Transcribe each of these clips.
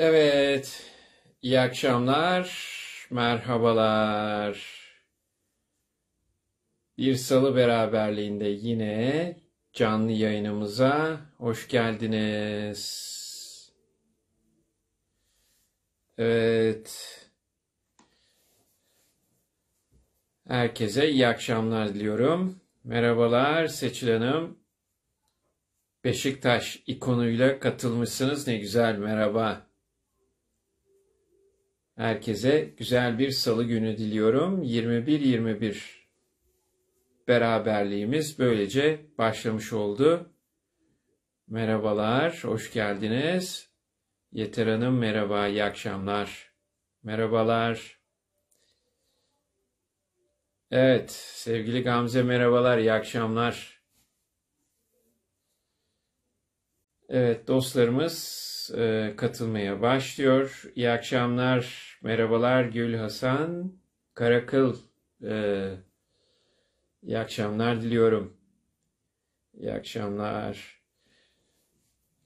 Evet, iyi akşamlar, merhabalar. Bir salı beraberliğinde yine canlı yayınımıza hoş geldiniz. Evet. Herkese iyi akşamlar diliyorum. Merhabalar Seçil Hanım. Beşiktaş ikonuyla katılmışsınız. Ne güzel merhaba. Herkese güzel bir salı günü diliyorum. 21-21 beraberliğimiz böylece başlamış oldu. Merhabalar, hoş geldiniz. Yeter Hanım merhaba, iyi akşamlar. Merhabalar. Evet, sevgili Gamze merhabalar, iyi akşamlar. Evet, dostlarımız e, katılmaya başlıyor. İyi akşamlar. Merhabalar Gül Hasan. Karakıl. Ee, iyi akşamlar diliyorum. İyi akşamlar.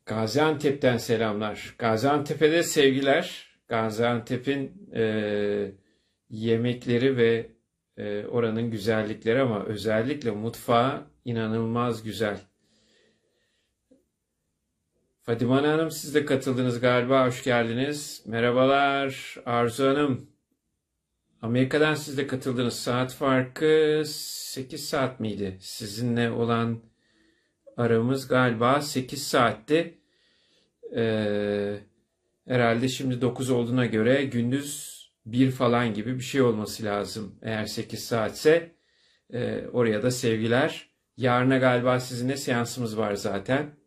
Gaziantep'ten selamlar. Gaziantep'e sevgiler. Gaziantep'in e, yemekleri ve e, oranın güzellikleri ama özellikle mutfağı inanılmaz güzel. Fadime Hanım siz de katıldınız galiba. Hoş geldiniz. Merhabalar Arzu Hanım. Amerika'dan siz de katıldınız. Saat farkı 8 saat miydi? Sizinle olan aramız galiba 8 saatti. Ee, herhalde şimdi 9 olduğuna göre gündüz 1 falan gibi bir şey olması lazım. Eğer 8 saatse e, oraya da sevgiler. Yarına galiba sizinle seansımız var zaten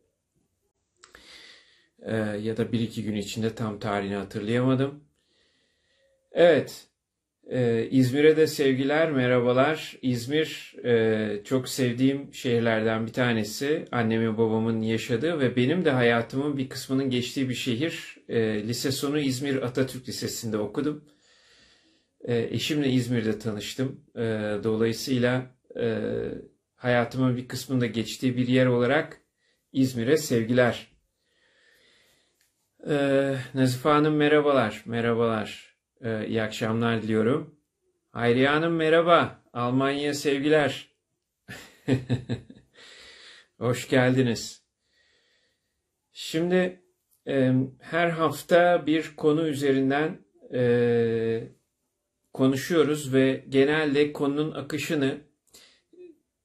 e, ya da bir iki gün içinde tam tarihini hatırlayamadım. Evet, e, İzmir'e de sevgiler, merhabalar. İzmir e, çok sevdiğim şehirlerden bir tanesi. Annemin babamın yaşadığı ve benim de hayatımın bir kısmının geçtiği bir şehir. E, lise sonu İzmir Atatürk Lisesi'nde okudum. E, eşimle İzmir'de tanıştım. E, dolayısıyla e, hayatımın bir kısmında geçtiği bir yer olarak İzmir'e sevgiler. Ee, Nazife Hanım merhabalar, merhabalar. Ee, iyi akşamlar diliyorum. Hayriye Hanım merhaba, Almanya sevgiler. Hoş geldiniz. Şimdi e, her hafta bir konu üzerinden e, konuşuyoruz ve genelde konunun akışını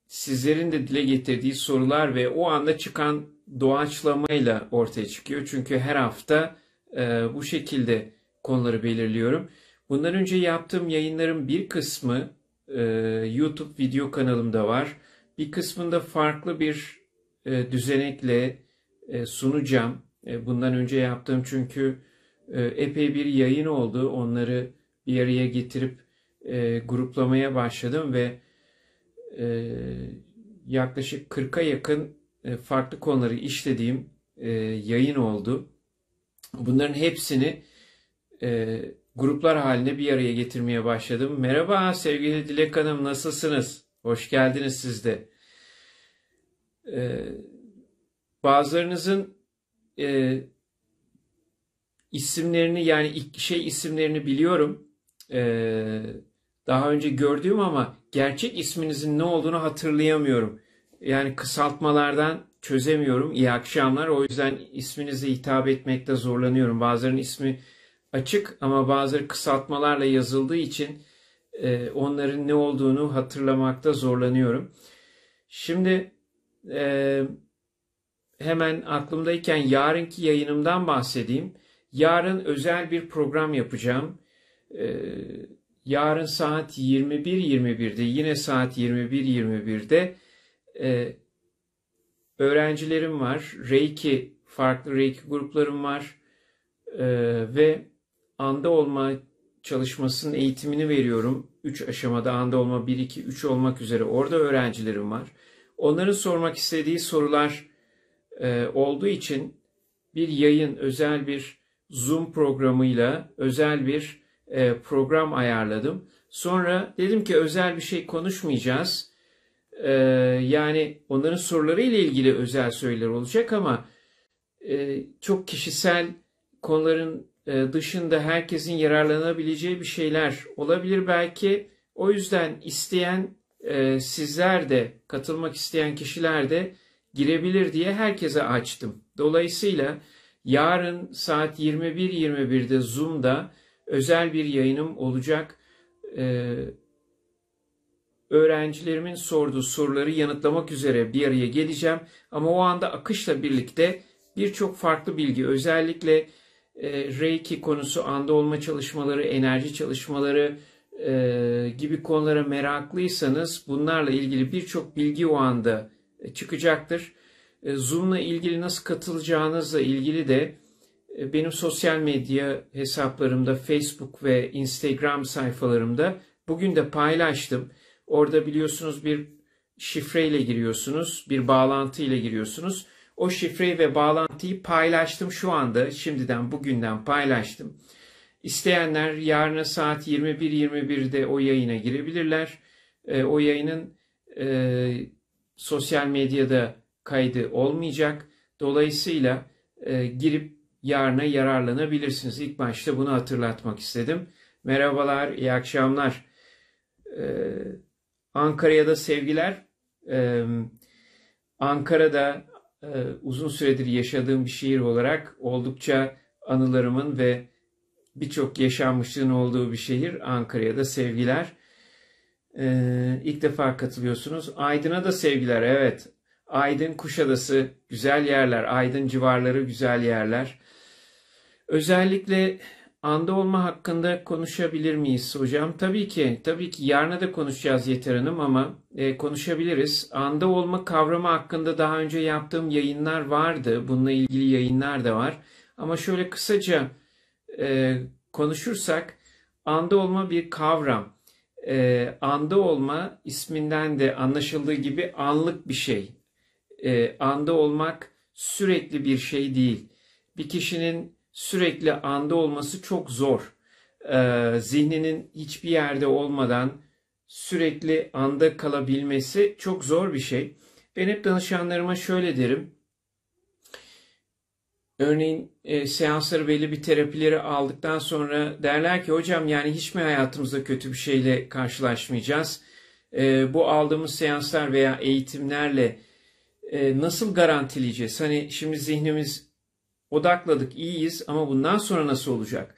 sizlerin de dile getirdiği sorular ve o anda çıkan doğaçlamayla ortaya çıkıyor. Çünkü her hafta e, bu şekilde konuları belirliyorum. Bundan önce yaptığım yayınların bir kısmı e, YouTube video kanalımda var. Bir kısmında farklı bir e, düzenekle e, sunacağım. E, bundan önce yaptığım çünkü e, epey bir yayın oldu. Onları bir araya getirip e, gruplamaya başladım ve e, yaklaşık 40'a yakın e, farklı konuları işlediğim e, yayın oldu. Bunların hepsini e, gruplar haline bir araya getirmeye başladım. Merhaba sevgili Dilek Hanım nasılsınız? Hoş geldiniz siz de. Bazılarınızın isimlerini yani şey isimlerini biliyorum. Daha önce gördüğüm ama gerçek isminizin ne olduğunu hatırlayamıyorum yani kısaltmalardan çözemiyorum. İyi akşamlar. O yüzden isminize hitap etmekte zorlanıyorum. Bazılarının ismi açık ama bazıları kısaltmalarla yazıldığı için e, onların ne olduğunu hatırlamakta zorlanıyorum. Şimdi e, hemen aklımdayken yarınki yayınımdan bahsedeyim. Yarın özel bir program yapacağım. E, yarın saat 21.21'de yine saat 21.21'de e, öğrencilerim var. Reiki, farklı Reiki gruplarım var. E, ve anda olma çalışmasının eğitimini veriyorum. 3 aşamada anda olma 1, 2, 3 olmak üzere orada öğrencilerim var. Onların sormak istediği sorular e, olduğu için bir yayın, özel bir Zoom programıyla özel bir e, program ayarladım. Sonra dedim ki özel bir şey konuşmayacağız e, yani onların soruları ile ilgili özel söyler olacak ama e, çok kişisel konuların e, dışında herkesin yararlanabileceği bir şeyler olabilir belki. O yüzden isteyen e, sizler de katılmak isteyen kişiler de girebilir diye herkese açtım. Dolayısıyla yarın saat 21.21'de Zoom'da özel bir yayınım olacak. Ee, öğrencilerimin sorduğu soruları yanıtlamak üzere bir araya geleceğim. Ama o anda akışla birlikte birçok farklı bilgi özellikle e, Reiki konusu, anda olma çalışmaları, enerji çalışmaları e, gibi konulara meraklıysanız bunlarla ilgili birçok bilgi o anda e, çıkacaktır. E, Zoom'la ilgili nasıl katılacağınızla ilgili de e, benim sosyal medya hesaplarımda Facebook ve Instagram sayfalarımda bugün de paylaştım. Orada biliyorsunuz bir şifre ile giriyorsunuz, bir bağlantı ile giriyorsunuz. O şifreyi ve bağlantıyı paylaştım şu anda, şimdiden bugünden paylaştım. İsteyenler yarına saat 21.21'de o yayına girebilirler. E, o yayının e, sosyal medyada kaydı olmayacak. Dolayısıyla e, girip yarına yararlanabilirsiniz. İlk başta bunu hatırlatmak istedim. Merhabalar, iyi akşamlar. E, Ankara'ya da sevgiler. Ee, Ankara'da e, uzun süredir yaşadığım bir şehir olarak oldukça anılarımın ve birçok yaşanmışlığın olduğu bir şehir. Ankara'ya da sevgiler. Ee, ilk defa katılıyorsunuz. Aydın'a da sevgiler. Evet. Aydın Kuşadası güzel yerler. Aydın civarları güzel yerler. Özellikle anda olma hakkında konuşabilir miyiz hocam? Tabii ki, tabii ki yarına da konuşacağız Yeter Hanım ama e, konuşabiliriz. Anda olma kavramı hakkında daha önce yaptığım yayınlar vardı. Bununla ilgili yayınlar da var. Ama şöyle kısaca e, konuşursak, anda olma bir kavram. E, anda olma isminden de anlaşıldığı gibi anlık bir şey. E, anda olmak sürekli bir şey değil. Bir kişinin sürekli anda olması çok zor. Ee, zihninin hiçbir yerde olmadan sürekli anda kalabilmesi çok zor bir şey. Ben hep danışanlarıma şöyle derim. Örneğin e, seansları belli bir terapileri aldıktan sonra derler ki hocam yani hiç mi hayatımızda kötü bir şeyle karşılaşmayacağız? E, bu aldığımız seanslar veya eğitimlerle e, nasıl garantileyeceğiz? Hani şimdi zihnimiz Odakladık, iyiyiz ama bundan sonra nasıl olacak?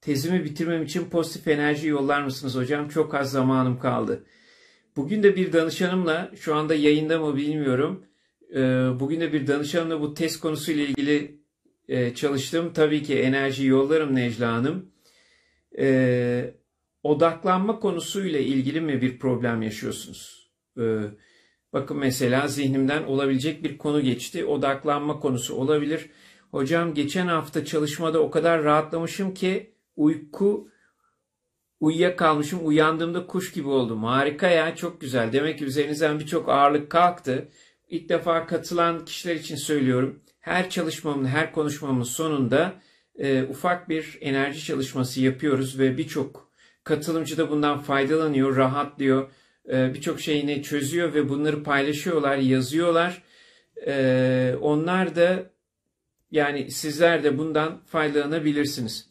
Tezimi bitirmem için pozitif enerji yollar mısınız hocam? Çok az zamanım kaldı. Bugün de bir danışanımla, şu anda yayında mı bilmiyorum. E, bugün de bir danışanımla bu test konusuyla ilgili e, çalıştım. Tabii ki enerji yollarım Necla Hanım. E, odaklanma konusuyla ilgili mi bir problem yaşıyorsunuz? Bakın mesela zihnimden olabilecek bir konu geçti. Odaklanma konusu Olabilir Hocam geçen hafta çalışmada o kadar rahatlamışım ki uyku uyuyakalmışım. Uyandığımda kuş gibi oldum. Harika ya çok güzel. Demek ki üzerinizden birçok ağırlık kalktı. İlk defa katılan kişiler için söylüyorum. Her çalışmamın, her konuşmamın sonunda e, ufak bir enerji çalışması yapıyoruz ve birçok katılımcı da bundan faydalanıyor, rahatlıyor. E, birçok şeyini çözüyor ve bunları paylaşıyorlar, yazıyorlar. E, onlar da yani sizler de bundan faydalanabilirsiniz.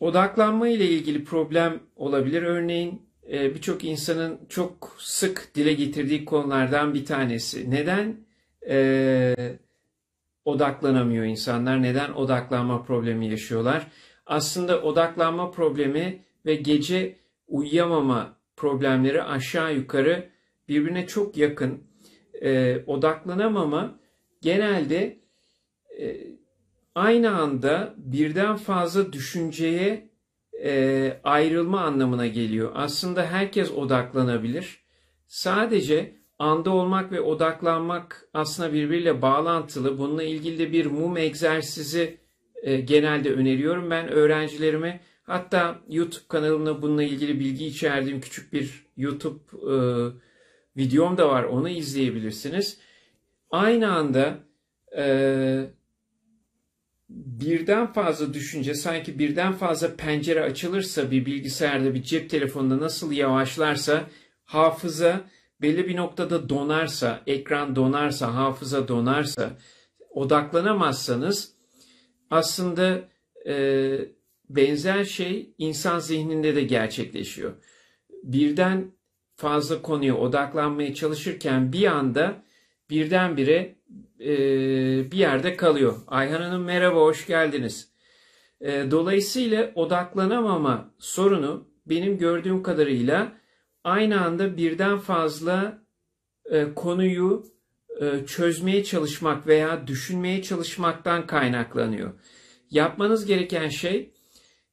Odaklanma ile ilgili problem olabilir. Örneğin e, birçok insanın çok sık dile getirdiği konulardan bir tanesi. Neden e, odaklanamıyor insanlar? Neden odaklanma problemi yaşıyorlar? Aslında odaklanma problemi ve gece uyuyamama problemleri aşağı yukarı birbirine çok yakın. E, odaklanamama genelde e, aynı anda birden fazla düşünceye e, ayrılma anlamına geliyor. Aslında herkes odaklanabilir. Sadece anda olmak ve odaklanmak aslında birbiriyle bağlantılı. Bununla ilgili de bir mum egzersizi e, genelde öneriyorum ben öğrencilerime. Hatta YouTube kanalımda bununla ilgili bilgi içerdiğim küçük bir YouTube e, videom da var. Onu izleyebilirsiniz aynı anda e, birden fazla düşünce sanki birden fazla pencere açılırsa bir bilgisayarda bir cep telefonunda nasıl yavaşlarsa hafıza belli bir noktada donarsa ekran donarsa hafıza donarsa odaklanamazsanız aslında e, benzer şey insan zihninde de gerçekleşiyor. Birden fazla konuya odaklanmaya çalışırken bir anda birdenbire e, bir yerde kalıyor. Ayhan Hanım merhaba, hoş geldiniz. E, dolayısıyla odaklanamama sorunu benim gördüğüm kadarıyla aynı anda birden fazla e, konuyu e, çözmeye çalışmak veya düşünmeye çalışmaktan kaynaklanıyor. Yapmanız gereken şey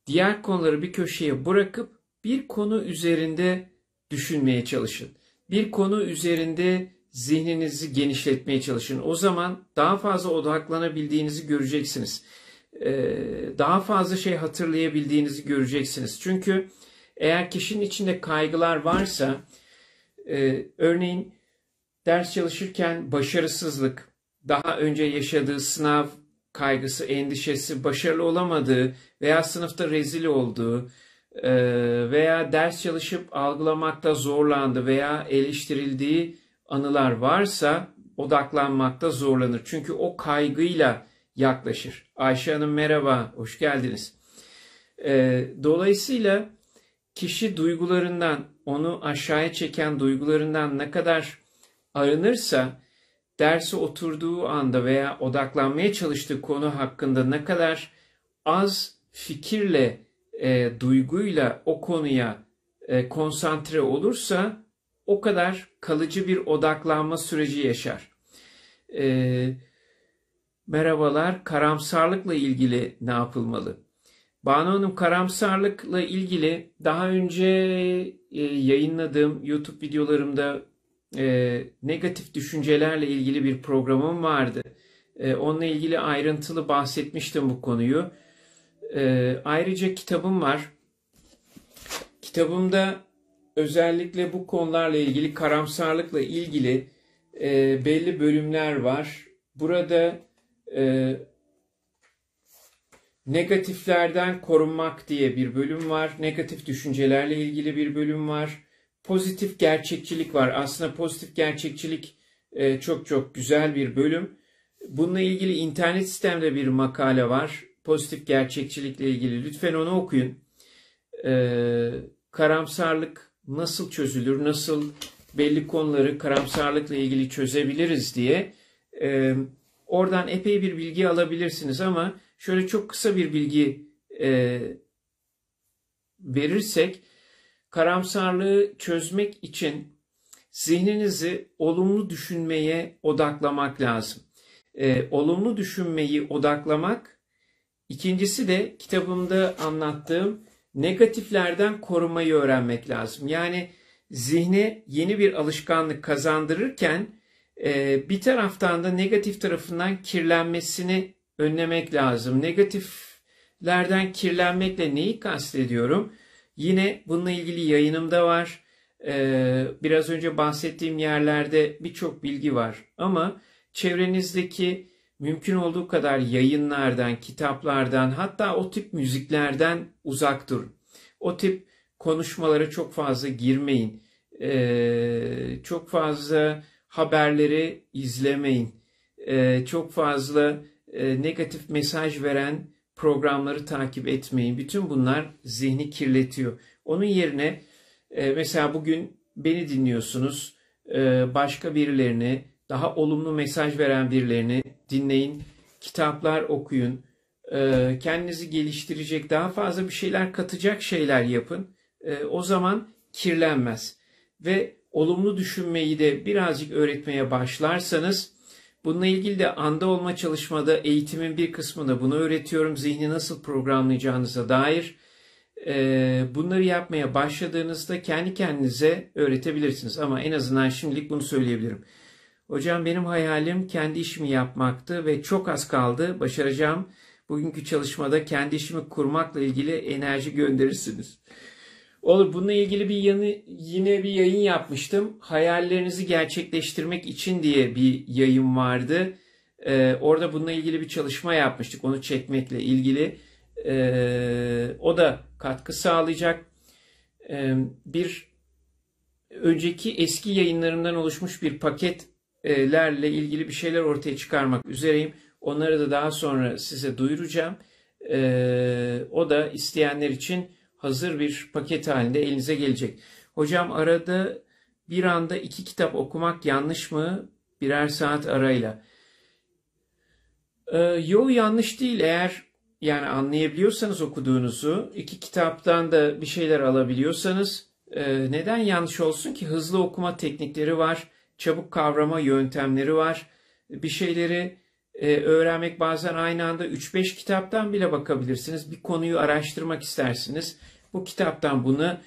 diğer konuları bir köşeye bırakıp bir konu üzerinde düşünmeye çalışın. Bir konu üzerinde zihninizi genişletmeye çalışın. O zaman daha fazla odaklanabildiğinizi göreceksiniz. Ee, daha fazla şey hatırlayabildiğinizi göreceksiniz. Çünkü eğer kişinin içinde kaygılar varsa, e, örneğin ders çalışırken başarısızlık, daha önce yaşadığı sınav kaygısı, endişesi, başarılı olamadığı veya sınıfta rezil olduğu e, veya ders çalışıp algılamakta zorlandı veya eleştirildiği anılar varsa odaklanmakta zorlanır. Çünkü o kaygıyla yaklaşır. Ayşe Hanım merhaba, hoş geldiniz. Ee, dolayısıyla kişi duygularından, onu aşağıya çeken duygularından ne kadar arınırsa, derse oturduğu anda veya odaklanmaya çalıştığı konu hakkında ne kadar az fikirle, e, duyguyla o konuya e, konsantre olursa, o kadar kalıcı bir odaklanma süreci yaşar. E, merhabalar, karamsarlıkla ilgili ne yapılmalı? Banu Hanım karamsarlıkla ilgili daha önce e, yayınladığım YouTube videolarımda e, negatif düşüncelerle ilgili bir programım vardı. E, onunla ilgili ayrıntılı bahsetmiştim bu konuyu. E, ayrıca kitabım var. Kitabımda özellikle bu konularla ilgili karamsarlıkla ilgili e, belli bölümler var. Burada e, negatiflerden korunmak diye bir bölüm var. Negatif düşüncelerle ilgili bir bölüm var. Pozitif gerçekçilik var. Aslında pozitif gerçekçilik e, çok çok güzel bir bölüm. Bununla ilgili internet sistemde bir makale var. Pozitif gerçekçilikle ilgili. Lütfen onu okuyun. E, karamsarlık nasıl çözülür, nasıl belli konuları karamsarlıkla ilgili çözebiliriz diye e, oradan epey bir bilgi alabilirsiniz ama şöyle çok kısa bir bilgi e, verirsek karamsarlığı çözmek için zihninizi olumlu düşünmeye odaklamak lazım. E, olumlu düşünmeyi odaklamak, ikincisi de kitabımda anlattığım negatiflerden korumayı öğrenmek lazım. Yani zihne yeni bir alışkanlık kazandırırken e, bir taraftan da negatif tarafından kirlenmesini önlemek lazım. Negatiflerden kirlenmekle neyi kastediyorum? Yine bununla ilgili yayınımda var. E, biraz önce bahsettiğim yerlerde birçok bilgi var. Ama çevrenizdeki mümkün olduğu kadar yayınlardan, kitaplardan hatta o tip müziklerden uzak durun. O tip konuşmalara çok fazla girmeyin. Ee, çok fazla haberleri izlemeyin. Ee, çok fazla e, negatif mesaj veren programları takip etmeyin. Bütün bunlar zihni kirletiyor. Onun yerine e, mesela bugün beni dinliyorsunuz. E, başka birilerini daha olumlu mesaj veren birilerini dinleyin, kitaplar okuyun, ee, kendinizi geliştirecek, daha fazla bir şeyler katacak şeyler yapın. Ee, o zaman kirlenmez. Ve olumlu düşünmeyi de birazcık öğretmeye başlarsanız, bununla ilgili de anda olma çalışmada eğitimin bir kısmında bunu öğretiyorum. Zihni nasıl programlayacağınıza dair ee, bunları yapmaya başladığınızda kendi kendinize öğretebilirsiniz. Ama en azından şimdilik bunu söyleyebilirim. Hocam benim hayalim kendi işimi yapmaktı ve çok az kaldı. Başaracağım. Bugünkü çalışmada kendi işimi kurmakla ilgili enerji gönderirsiniz. Olur bununla ilgili bir yanı, yine bir yayın yapmıştım. Hayallerinizi gerçekleştirmek için diye bir yayın vardı. Ee, orada bununla ilgili bir çalışma yapmıştık. Onu çekmekle ilgili. Ee, o da katkı sağlayacak. Ee, bir önceki eski yayınlarından oluşmuş bir paket lerle ilgili bir şeyler ortaya çıkarmak üzereyim. Onları da daha sonra size duyuracağım. O da isteyenler için hazır bir paket halinde elinize gelecek. Hocam arada bir anda iki kitap okumak yanlış mı? Birer saat arayla. Ee, yo yanlış değil eğer yani anlayabiliyorsanız okuduğunuzu iki kitaptan da bir şeyler alabiliyorsanız e, neden yanlış olsun ki hızlı okuma teknikleri var çabuk kavrama yöntemleri var. Bir şeyleri e, öğrenmek bazen aynı anda 3-5 kitaptan bile bakabilirsiniz. Bir konuyu araştırmak istersiniz. Bu kitaptan bunu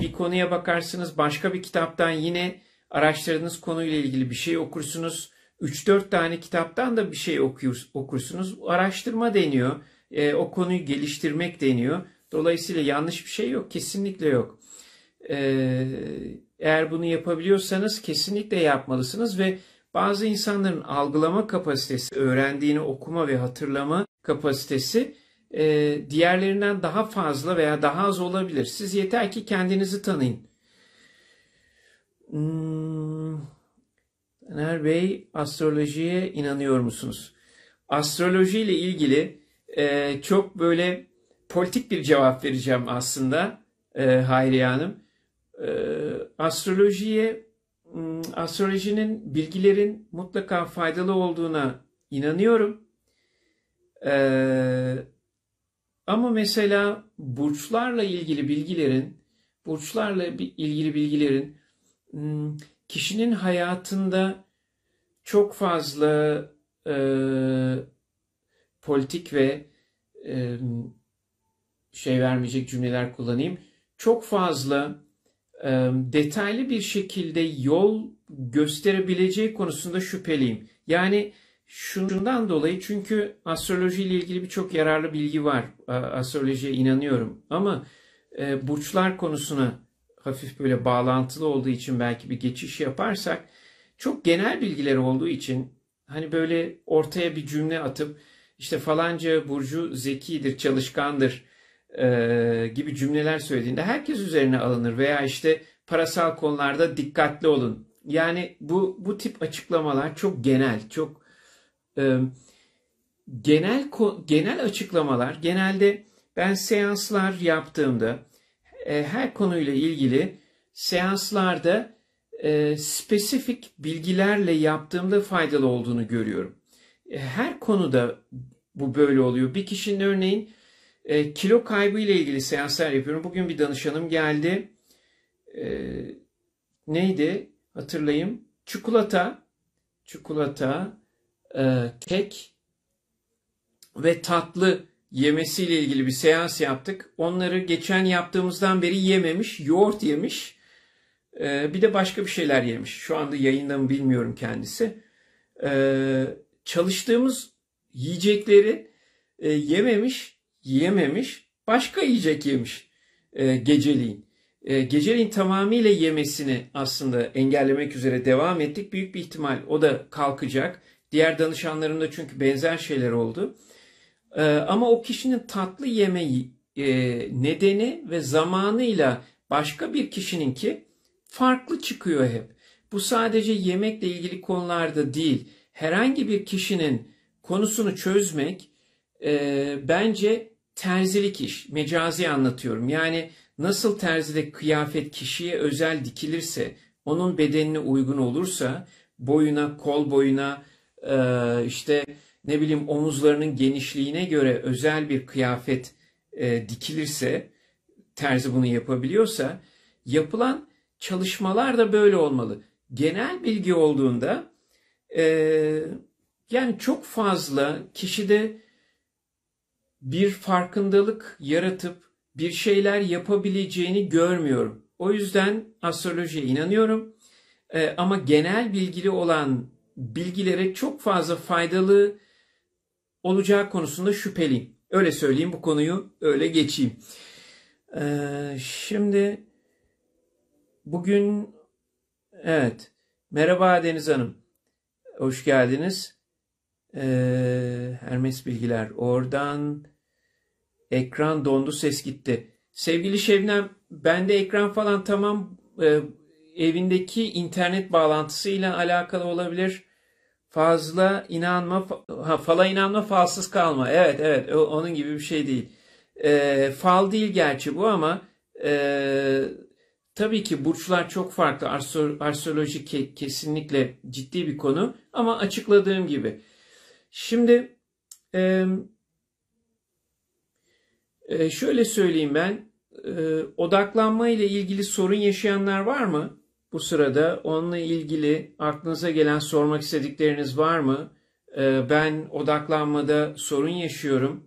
bir konuya bakarsınız. Başka bir kitaptan yine araştırdığınız konuyla ilgili bir şey okursunuz. 3-4 tane kitaptan da bir şey okuyur, okursunuz. Araştırma deniyor. E, o konuyu geliştirmek deniyor. Dolayısıyla yanlış bir şey yok. Kesinlikle yok. Eee eğer bunu yapabiliyorsanız kesinlikle yapmalısınız ve bazı insanların algılama kapasitesi, öğrendiğini okuma ve hatırlama kapasitesi e, diğerlerinden daha fazla veya daha az olabilir. Siz yeter ki kendinizi tanıyın. Hmm, Bey, astrolojiye inanıyor musunuz? Astroloji ile ilgili e, çok böyle politik bir cevap vereceğim aslında e, Hayriye Hanım. Ee, astrolojiye hmm, astrolojinin bilgilerin mutlaka faydalı olduğuna inanıyorum. Ee, ama mesela burçlarla ilgili bilgilerin burçlarla ilgili bilgilerin hmm, kişinin hayatında çok fazla e, politik ve e, şey vermeyecek cümleler kullanayım. Çok fazla detaylı bir şekilde yol gösterebileceği konusunda şüpheliyim. Yani şundan dolayı çünkü astroloji ile ilgili birçok yararlı bilgi var. Astrolojiye inanıyorum ama burçlar konusuna hafif böyle bağlantılı olduğu için belki bir geçiş yaparsak çok genel bilgiler olduğu için hani böyle ortaya bir cümle atıp işte falanca burcu zekidir, çalışkandır e, gibi cümleler söylediğinde herkes üzerine alınır veya işte parasal konularda dikkatli olun. Yani bu bu tip açıklamalar çok genel, çok e, genel genel açıklamalar genelde ben seanslar yaptığımda e, her konuyla ilgili seanslarda e, spesifik bilgilerle yaptığımda faydalı olduğunu görüyorum. E, her konuda bu böyle oluyor. Bir kişinin örneğin e, kilo kaybı ile ilgili seanslar yapıyorum. Bugün bir danışanım geldi. E, neydi? Hatırlayayım. Çikolata, çikolata, e, kek ve tatlı yemesiyle ilgili bir seans yaptık. Onları geçen yaptığımızdan beri yememiş, yoğurt yemiş. E, bir de başka bir şeyler yemiş. Şu anda yayında mı bilmiyorum kendisi. E, çalıştığımız yiyecekleri e, yememiş yiyememiş, başka yiyecek yemiş e, geceliğin. E, geceliğin tamamıyla yemesini aslında engellemek üzere devam ettik. Büyük bir ihtimal o da kalkacak. Diğer danışanlarında çünkü benzer şeyler oldu. E, ama o kişinin tatlı yeme e, nedeni ve zamanıyla başka bir kişininki farklı çıkıyor hep. Bu sadece yemekle ilgili konularda değil, herhangi bir kişinin konusunu çözmek e, bence terzilik iş. Mecazi anlatıyorum. Yani nasıl terzide kıyafet kişiye özel dikilirse, onun bedenine uygun olursa, boyuna, kol boyuna, e, işte ne bileyim omuzlarının genişliğine göre özel bir kıyafet e, dikilirse, terzi bunu yapabiliyorsa, yapılan çalışmalar da böyle olmalı. Genel bilgi olduğunda e, yani çok fazla kişide bir farkındalık yaratıp bir şeyler yapabileceğini görmüyorum. O yüzden astrolojiye inanıyorum. E, ama genel bilgili olan bilgilere çok fazla faydalı olacağı konusunda şüpheliyim. Öyle söyleyeyim bu konuyu öyle geçeyim. Ee, şimdi bugün evet merhaba Deniz Hanım. Hoş geldiniz. Ee, Hermes Bilgiler oradan Ekran dondu ses gitti. Sevgili Şebnem bende ekran falan tamam e, evindeki internet bağlantısıyla alakalı olabilir. Fazla inanma ha, fala inanma falsız kalma. Evet evet onun gibi bir şey değil. E, fal değil gerçi bu ama e, tabii ki burçlar çok farklı. Arso, ke, kesinlikle ciddi bir konu ama açıkladığım gibi. Şimdi e, e, şöyle söyleyeyim ben. E, odaklanma ile ilgili sorun yaşayanlar var mı? Bu sırada onunla ilgili aklınıza gelen sormak istedikleriniz var mı? E, ben odaklanmada sorun yaşıyorum.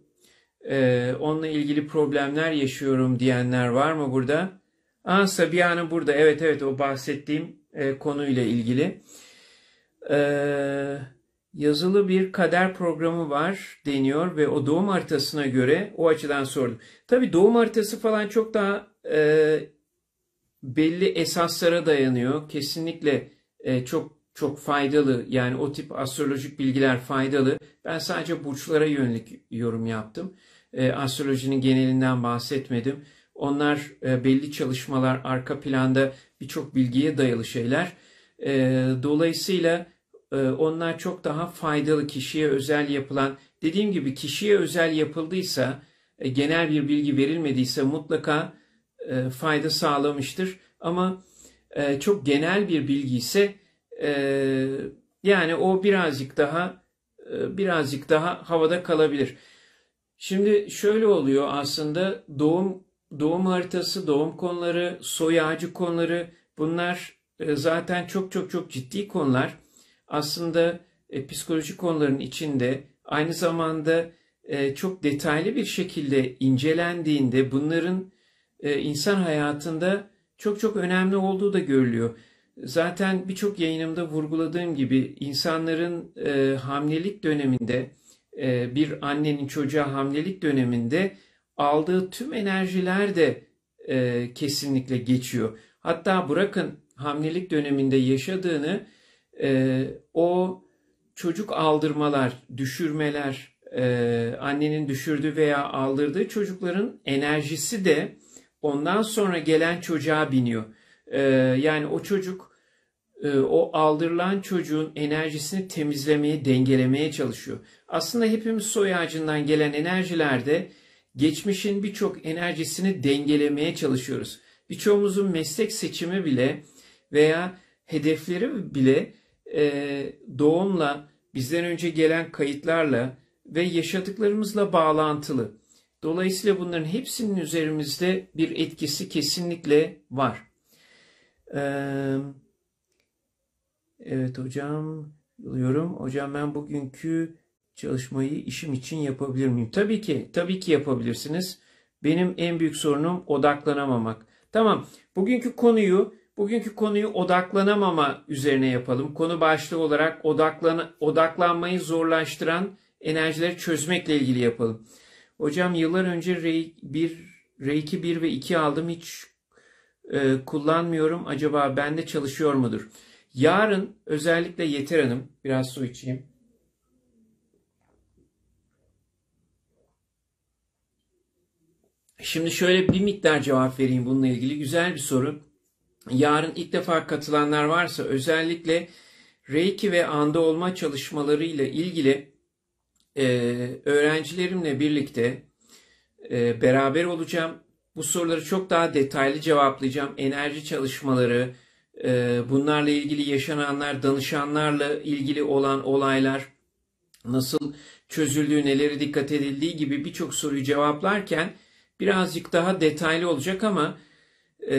E, onunla ilgili problemler yaşıyorum diyenler var mı burada? Aa Sabiha Hanım burada. Evet evet o bahsettiğim e, konuyla ilgili. Eee yazılı bir kader programı var deniyor ve o doğum haritasına göre o açıdan sordum. Tabii doğum haritası falan çok daha e, belli esaslara dayanıyor. Kesinlikle e, çok çok faydalı yani o tip astrolojik bilgiler faydalı. Ben sadece burçlara yönelik yorum yaptım. E, astrolojinin genelinden bahsetmedim. Onlar e, belli çalışmalar arka planda birçok bilgiye dayalı şeyler. E, dolayısıyla e, onlar çok daha faydalı kişiye özel yapılan dediğim gibi kişiye özel yapıldıysa e, genel bir bilgi verilmediyse mutlaka e, fayda sağlamıştır ama çok genel bir bilgi ise yani o birazcık daha birazcık daha havada kalabilir. Şimdi şöyle oluyor aslında doğum doğum haritası, doğum konuları, soy ağacı konuları bunlar zaten çok çok çok ciddi konular aslında e, psikolojik konuların içinde aynı zamanda e, çok detaylı bir şekilde incelendiğinde bunların e, insan hayatında çok çok önemli olduğu da görülüyor. Zaten birçok yayınımda vurguladığım gibi insanların e, hamilelik döneminde e, bir annenin çocuğa hamilelik döneminde aldığı tüm enerjiler de e, kesinlikle geçiyor. Hatta bırakın hamilelik döneminde yaşadığını e, o çocuk aldırmalar, düşürmeler, e, annenin düşürdüğü veya aldırdığı çocukların enerjisi de ondan sonra gelen çocuğa biniyor. E, yani o çocuk e, o aldırılan çocuğun enerjisini temizlemeye, dengelemeye çalışıyor. Aslında hepimiz soy ağacından gelen enerjilerde geçmişin birçok enerjisini dengelemeye çalışıyoruz. Birçoğumuzun meslek seçimi bile veya hedefleri bile ee, doğumla, bizden önce gelen kayıtlarla ve yaşadıklarımızla bağlantılı. Dolayısıyla bunların hepsinin üzerimizde bir etkisi kesinlikle var. Ee, evet hocam, diyorum. Hocam ben bugünkü çalışmayı işim için yapabilir miyim? Tabii ki, tabii ki yapabilirsiniz. Benim en büyük sorunum odaklanamamak. Tamam, bugünkü konuyu Bugünkü konuyu odaklanamama üzerine yapalım. Konu başlığı olarak odaklan odaklanmayı zorlaştıran enerjileri çözmekle ilgili yapalım. Hocam yıllar önce Reiki 1, Reiki 1 ve 2 aldım. Hiç e, kullanmıyorum. Acaba bende çalışıyor mudur? Yarın özellikle Yeter Hanım, biraz su içeyim. Şimdi şöyle bir miktar cevap vereyim bununla ilgili. Güzel bir soru yarın ilk defa katılanlar varsa özellikle Reiki ve anda olma çalışmalarıyla ilgili e, öğrencilerimle birlikte e, beraber olacağım. Bu soruları çok daha detaylı cevaplayacağım. Enerji çalışmaları, e, bunlarla ilgili yaşananlar, danışanlarla ilgili olan olaylar, nasıl çözüldüğü, nelere dikkat edildiği gibi birçok soruyu cevaplarken birazcık daha detaylı olacak ama e,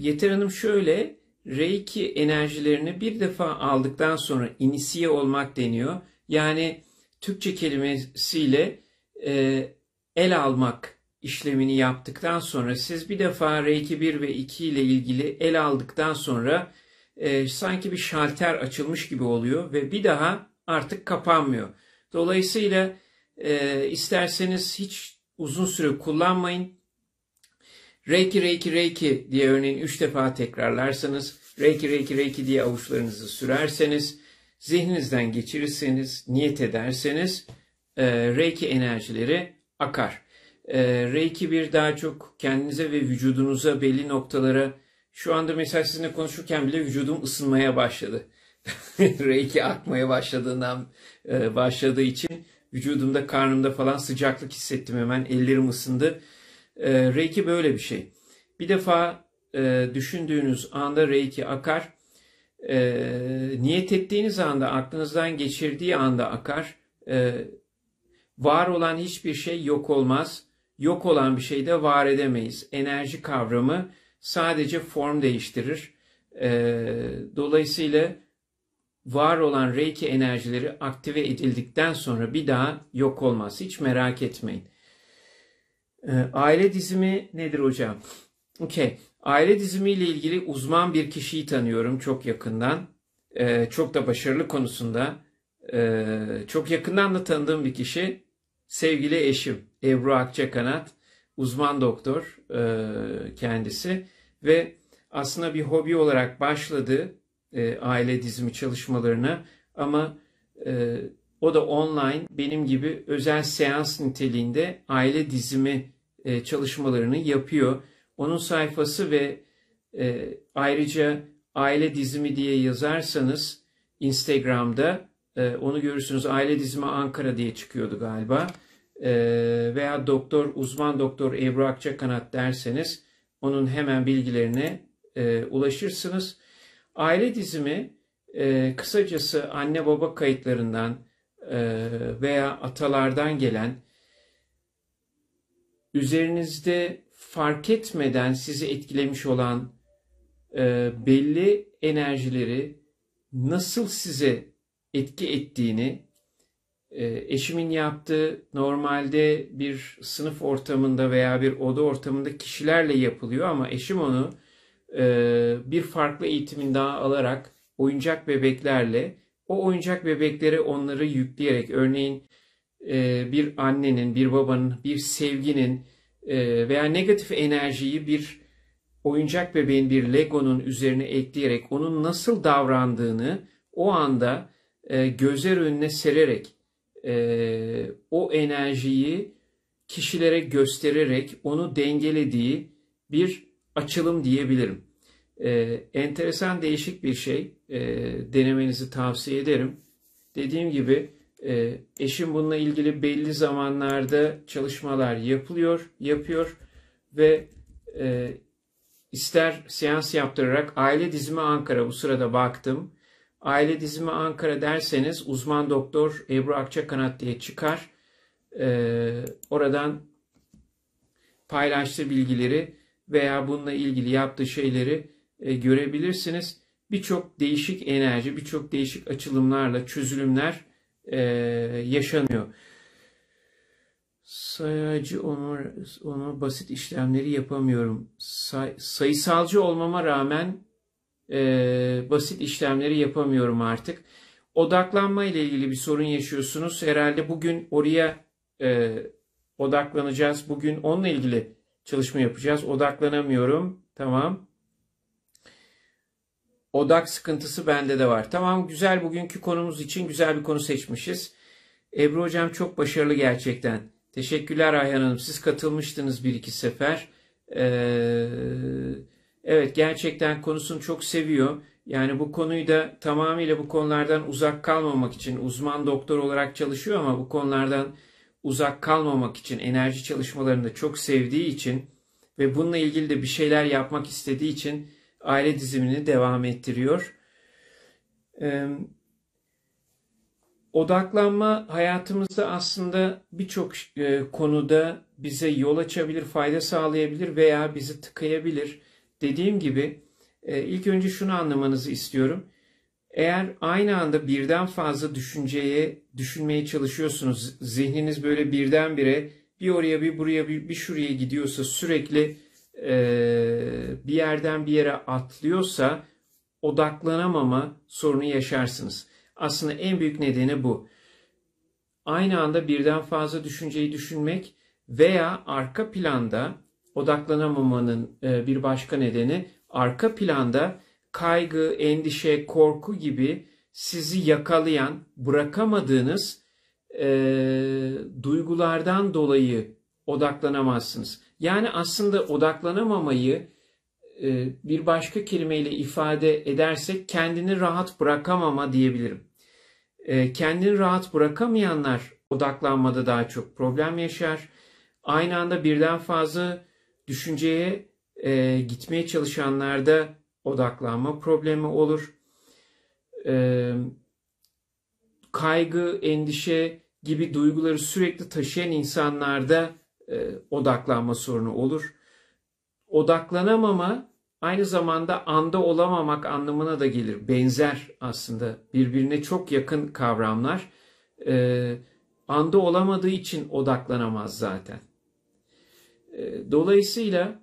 Yeter Hanım şöyle, Reiki enerjilerini bir defa aldıktan sonra inisiye olmak deniyor. Yani Türkçe kelimesiyle e, el almak işlemini yaptıktan sonra siz bir defa Reiki 1 ve 2 ile ilgili el aldıktan sonra e, sanki bir şalter açılmış gibi oluyor ve bir daha artık kapanmıyor. Dolayısıyla e, isterseniz hiç uzun süre kullanmayın. Reiki Reiki Reiki diye örneğin üç defa tekrarlarsanız, Reiki Reiki Reiki diye avuçlarınızı sürerseniz, zihninizden geçirirseniz, niyet ederseniz e, Reiki enerjileri akar. E, Reiki bir daha çok kendinize ve vücudunuza belli noktalara şu anda mesela sizinle konuşurken bile vücudum ısınmaya başladı. Reiki akmaya başladığından e, başladığı için vücudumda, karnımda falan sıcaklık hissettim hemen. Ellerim ısındı. E, Reiki böyle bir şey. Bir defa e, düşündüğünüz anda Reiki akar. E, niyet ettiğiniz anda, aklınızdan geçirdiği anda akar. E, var olan hiçbir şey yok olmaz. Yok olan bir şey de var edemeyiz. Enerji kavramı sadece form değiştirir. E, dolayısıyla var olan reiki enerjileri aktive edildikten sonra bir daha yok olmaz. Hiç merak etmeyin. Ee, aile dizimi nedir hocam? Okey. Aile dizimiyle ilgili uzman bir kişiyi tanıyorum çok yakından. E, çok da başarılı konusunda. E, çok yakından da tanıdığım bir kişi. Sevgili eşim Ebru Akçakanat. Uzman doktor e, kendisi. Ve aslında bir hobi olarak başladı e, aile dizimi çalışmalarına. Ama e, o da online benim gibi özel seans niteliğinde aile dizimi e, çalışmalarını yapıyor. Onun sayfası ve e, ayrıca aile dizimi diye yazarsanız Instagram'da e, onu görürsünüz. Aile dizimi Ankara diye çıkıyordu galiba. veya doktor uzman doktor Ebru Akçakanat derseniz onun hemen bilgilerine ulaşırsınız. Aile dizimi kısacası anne baba kayıtlarından veya atalardan gelen üzerinizde fark etmeden sizi etkilemiş olan e, belli enerjileri nasıl size etki ettiğini e, eşimin yaptığı normalde bir sınıf ortamında veya bir oda ortamında kişilerle yapılıyor ama eşim onu e, bir farklı eğitimin daha alarak oyuncak bebeklerle o oyuncak bebeklere onları yükleyerek örneğin e, bir annenin, bir babanın, bir sevginin e, veya negatif enerjiyi bir oyuncak bebeğin, bir Lego'nun üzerine ekleyerek onun nasıl davrandığını o anda e, gözler önüne sererek e, o enerjiyi kişilere göstererek onu dengelediği bir açılım diyebilirim. E, enteresan değişik bir şey e, denemenizi tavsiye ederim. Dediğim gibi e, eşim bununla ilgili belli zamanlarda çalışmalar yapılıyor, yapıyor ve e, ister seans yaptırarak aile dizimi Ankara bu sırada baktım. Aile dizimi Ankara derseniz uzman doktor Ebru Akçakanat diye çıkar. E, oradan paylaştığı bilgileri veya bununla ilgili yaptığı şeyleri e, görebilirsiniz. Birçok değişik enerji, birçok değişik açılımlarla çözülümler e, yaşanıyor. Sayacı onu, onu basit işlemleri yapamıyorum. Say, sayısalcı olmama rağmen e, basit işlemleri yapamıyorum artık. Odaklanma ile ilgili bir sorun yaşıyorsunuz. Herhalde bugün oraya e, odaklanacağız. Bugün onunla ilgili çalışma yapacağız. Odaklanamıyorum. Tamam odak sıkıntısı bende de var. Tamam güzel bugünkü konumuz için güzel bir konu seçmişiz. Ebru Hocam çok başarılı gerçekten. Teşekkürler Ayhan Hanım. Siz katılmıştınız bir iki sefer. Ee, evet gerçekten konusunu çok seviyor. Yani bu konuyu da tamamıyla bu konulardan uzak kalmamak için uzman doktor olarak çalışıyor ama bu konulardan uzak kalmamak için enerji çalışmalarını da çok sevdiği için ve bununla ilgili de bir şeyler yapmak istediği için aile dizimini devam ettiriyor. Ee, odaklanma hayatımızda aslında birçok e, konuda bize yol açabilir, fayda sağlayabilir veya bizi tıkayabilir. Dediğim gibi e, ilk önce şunu anlamanızı istiyorum. Eğer aynı anda birden fazla düşünceye düşünmeye çalışıyorsunuz, zihniniz böyle birdenbire bir oraya bir buraya bir, bir şuraya gidiyorsa sürekli bir yerden bir yere atlıyorsa odaklanamama sorunu yaşarsınız. Aslında en büyük nedeni bu. Aynı anda birden fazla düşünceyi düşünmek veya arka planda odaklanamamanın bir başka nedeni arka planda kaygı, endişe, korku gibi sizi yakalayan, bırakamadığınız e, duygulardan dolayı odaklanamazsınız. Yani aslında odaklanamamayı e, bir başka kelimeyle ifade edersek kendini rahat bırakamama diyebilirim. E, kendini rahat bırakamayanlar odaklanmada daha çok problem yaşar. Aynı anda birden fazla düşünceye e, gitmeye çalışanlarda odaklanma problemi olur. Kaygı, endişe gibi duyguları sürekli taşıyan insanlarda e, odaklanma sorunu olur. Odaklanamama aynı zamanda anda olamamak anlamına da gelir. Benzer aslında birbirine çok yakın kavramlar. E, anda olamadığı için odaklanamaz zaten. E, dolayısıyla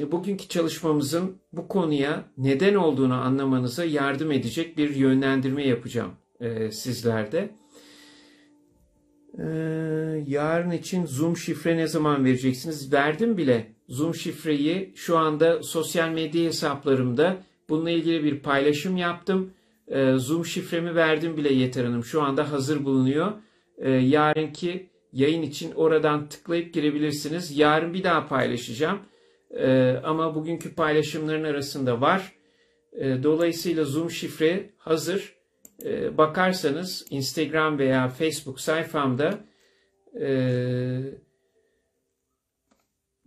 bugünkü çalışmamızın bu konuya neden olduğunu anlamanıza yardım edecek bir yönlendirme yapacağım e, sizlerde. Ee, yarın için Zoom şifre ne zaman vereceksiniz? Verdim bile. Zoom şifreyi şu anda sosyal medya hesaplarımda bununla ilgili bir paylaşım yaptım. Ee, Zoom şifremi verdim bile Yeter Hanım. Şu anda hazır bulunuyor. Ee, yarınki yayın için oradan tıklayıp girebilirsiniz. Yarın bir daha paylaşacağım. Ee, ama bugünkü paylaşımların arasında var. Ee, dolayısıyla Zoom şifre hazır. Ee, bakarsanız Instagram veya Facebook sayfamda 9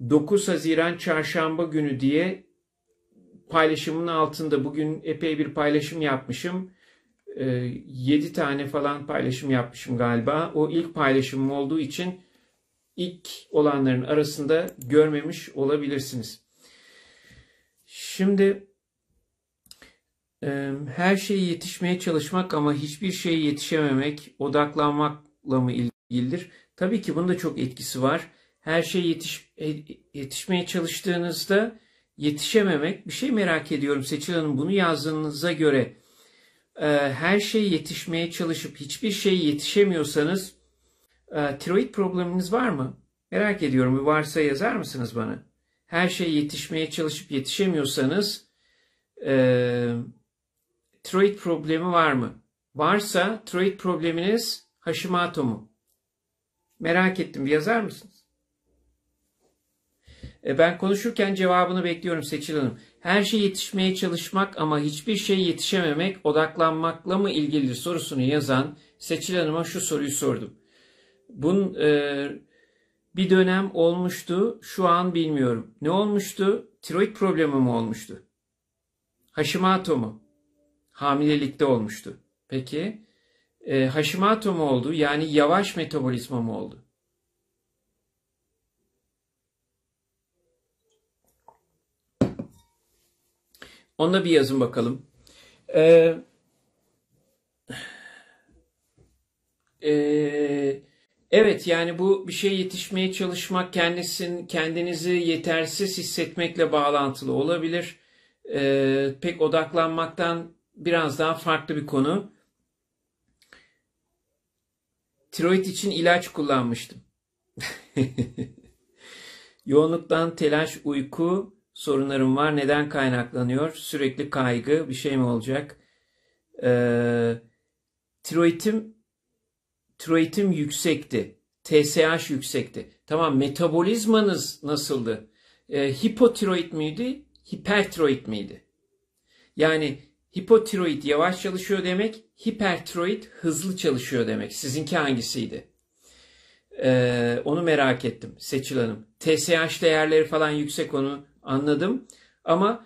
e, Haziran Çarşamba günü diye paylaşımın altında bugün epey bir paylaşım yapmışım. E, ee, 7 tane falan paylaşım yapmışım galiba. O ilk paylaşımım olduğu için ilk olanların arasında görmemiş olabilirsiniz. Şimdi her şeye yetişmeye çalışmak ama hiçbir şeye yetişememek odaklanmakla mı ilgilidir? Tabii ki bunun da çok etkisi var. Her şeye yetiş, e, yetişmeye çalıştığınızda yetişememek. Bir şey merak ediyorum Seçil Hanım bunu yazdığınıza göre her şeye yetişmeye çalışıp hiçbir şeye yetişemiyorsanız tiroid probleminiz var mı? Merak ediyorum. Bir varsa yazar mısınız bana? Her şeye yetişmeye çalışıp yetişemiyorsanız tiroid problemi var mı? Varsa tiroid probleminiz Hashimoto mu? Merak ettim. Bir yazar mısınız? E, ben konuşurken cevabını bekliyorum Seçil Hanım. Her şey yetişmeye çalışmak ama hiçbir şey yetişememek odaklanmakla mı ilgilidir sorusunu yazan Seçil Hanım'a şu soruyu sordum. Bun e, bir dönem olmuştu. Şu an bilmiyorum. Ne olmuştu? Tiroid problemi mi olmuştu? Hashimoto mu? hamilelikte olmuştu. Peki e, Hashimoto mu oldu? Yani yavaş metabolizma mı oldu? Onda bir yazın bakalım. Ee, e, evet yani bu bir şey yetişmeye çalışmak kendisin, kendinizi yetersiz hissetmekle bağlantılı olabilir. Ee, pek odaklanmaktan biraz daha farklı bir konu. Tiroid için ilaç kullanmıştım. Yoğunluktan telaş, uyku sorunlarım var. Neden kaynaklanıyor? Sürekli kaygı, bir şey mi olacak? Ee, tiroidim, tiroidim yüksekti. TSH yüksekti. Tamam metabolizmanız nasıldı? Ee, hipotiroid miydi? Hipertiroid miydi? Yani Hipotiroid yavaş çalışıyor demek, hipertiroid hızlı çalışıyor demek. Sizinki hangisiydi? Ee, onu merak ettim Seçil Hanım. TSH değerleri falan yüksek onu anladım. Ama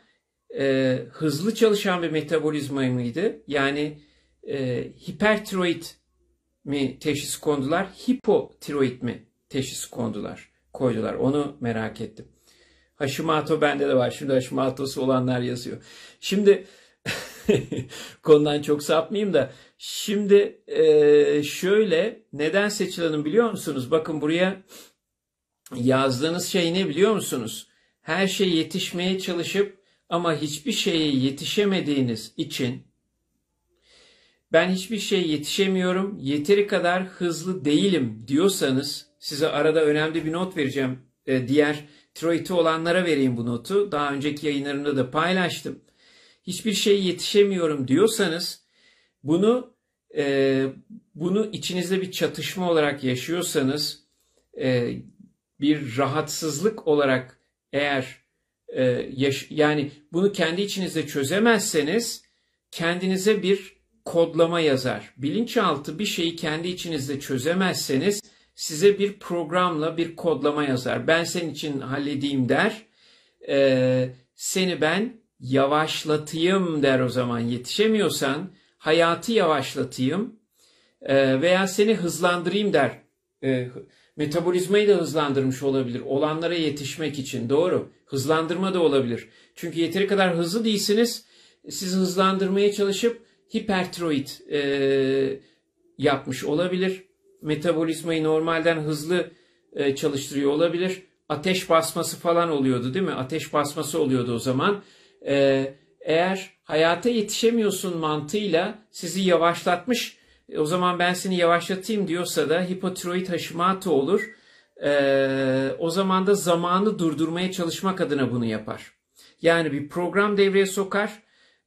e, hızlı çalışan bir metabolizma mıydı? Yani e, hipertiroid mi teşhis kondular, hipotiroid mi teşhis kondular, koydular? Onu merak ettim. Hashimoto bende de var. Şimdi Hashimoto'su olanlar yazıyor. Şimdi konudan çok sapmayayım da. Şimdi e, şöyle neden seçilanım biliyor musunuz? Bakın buraya yazdığınız şey ne biliyor musunuz? Her şey yetişmeye çalışıp ama hiçbir şeye yetişemediğiniz için ben hiçbir şey yetişemiyorum, yeteri kadar hızlı değilim diyorsanız size arada önemli bir not vereceğim. E, diğer Troit'i olanlara vereyim bu notu. Daha önceki yayınlarında da paylaştım hiçbir şey yetişemiyorum diyorsanız bunu e, bunu içinizde bir çatışma olarak yaşıyorsanız e, bir rahatsızlık olarak eğer e, yaş- yani bunu kendi içinizde çözemezseniz kendinize bir kodlama yazar. Bilinçaltı bir şeyi kendi içinizde çözemezseniz size bir programla bir kodlama yazar. Ben senin için halledeyim der. E, seni ben yavaşlatayım der o zaman yetişemiyorsan hayatı yavaşlatayım e, veya seni hızlandırayım der. E, metabolizmayı da hızlandırmış olabilir. Olanlara yetişmek için doğru. Hızlandırma da olabilir. Çünkü yeteri kadar hızlı değilsiniz. Siz hızlandırmaya çalışıp hipertiroid e, yapmış olabilir. Metabolizmayı normalden hızlı çalıştırıyor olabilir. Ateş basması falan oluyordu değil mi? Ateş basması oluyordu o zaman. Ee, eğer hayata yetişemiyorsun mantığıyla sizi yavaşlatmış, o zaman ben seni yavaşlatayım diyorsa da hipotiroid haşimatı olur. E, o zaman da zamanı durdurmaya çalışmak adına bunu yapar. Yani bir program devreye sokar,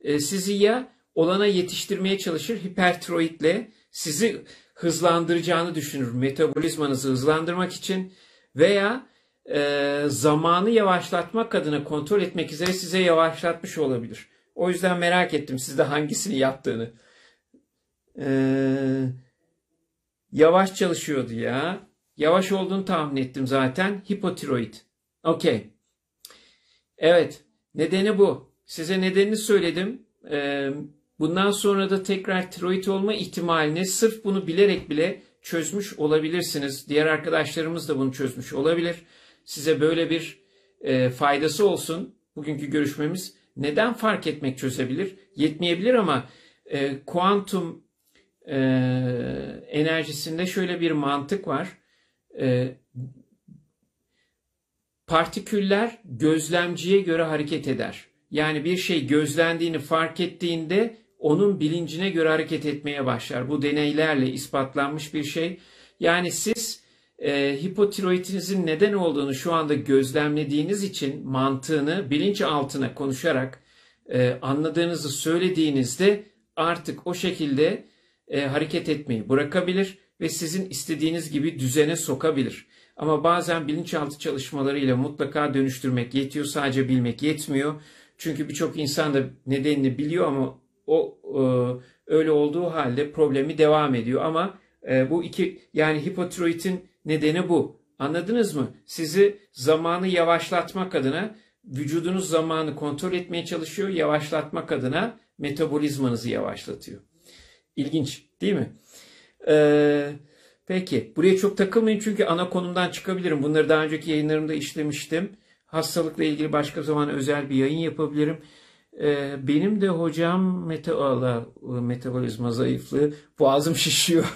e, sizi ya olana yetiştirmeye çalışır hipertiroidle sizi hızlandıracağını düşünür metabolizmanızı hızlandırmak için veya e, zamanı yavaşlatmak adına kontrol etmek üzere size yavaşlatmış olabilir. O yüzden merak ettim sizde hangisini yaptığını. Ee, yavaş çalışıyordu ya. Yavaş olduğunu tahmin ettim zaten. Hipotiroid. Okey. Evet. Nedeni bu. Size nedenini söyledim. Ee, bundan sonra da tekrar tiroid olma ihtimalini sırf bunu bilerek bile çözmüş olabilirsiniz. Diğer arkadaşlarımız da bunu çözmüş olabilir. Size böyle bir e, faydası olsun. Bugünkü görüşmemiz neden fark etmek çözebilir? Yetmeyebilir ama e, kuantum e, enerjisinde şöyle bir mantık var. E, partiküller gözlemciye göre hareket eder. Yani bir şey gözlendiğini fark ettiğinde onun bilincine göre hareket etmeye başlar. Bu deneylerle ispatlanmış bir şey. Yani siz e, hipotiroidinizin neden olduğunu şu anda gözlemlediğiniz için mantığını bilinçaltına konuşarak e, anladığınızı söylediğinizde artık o şekilde e, hareket etmeyi bırakabilir ve sizin istediğiniz gibi düzene sokabilir. Ama bazen bilinçaltı çalışmalarıyla mutlaka dönüştürmek yetiyor. Sadece bilmek yetmiyor. Çünkü birçok insan da nedenini biliyor ama o e, öyle olduğu halde problemi devam ediyor. Ama e, bu iki yani hipotiroidin nedeni bu. Anladınız mı? Sizi zamanı yavaşlatmak adına vücudunuz zamanı kontrol etmeye çalışıyor. Yavaşlatmak adına metabolizmanızı yavaşlatıyor. İlginç değil mi? Ee, peki buraya çok takılmayın çünkü ana konumdan çıkabilirim. Bunları daha önceki yayınlarımda işlemiştim. Hastalıkla ilgili başka zaman özel bir yayın yapabilirim. Ee, benim de hocam meteorla, e, meteorizma zayıflığı, boğazım şişiyor,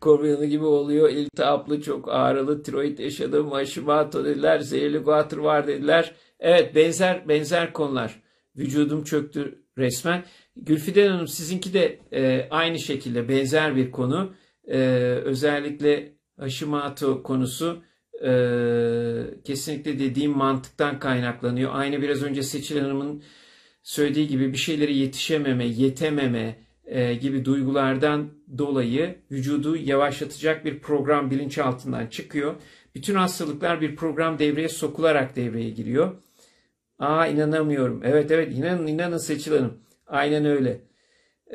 korbayanı gibi oluyor, iltihaplı, çok ağrılı, tiroid yaşadım, aşımato dediler, zehirli guatr var dediler. Evet benzer benzer konular. Vücudum çöktü resmen. Gülfiden Hanım sizinki de e, aynı şekilde benzer bir konu. E, özellikle aşımato konusu e, kesinlikle dediğim mantıktan kaynaklanıyor. Aynı biraz önce Seçil Hanım'ın söylediği gibi bir şeylere yetişememe, yetememe e, gibi duygulardan dolayı vücudu yavaşlatacak bir program bilinçaltından çıkıyor. Bütün hastalıklar bir program devreye sokularak devreye giriyor. Aa inanamıyorum. Evet evet inanın inanın seçilanım. Aynen öyle.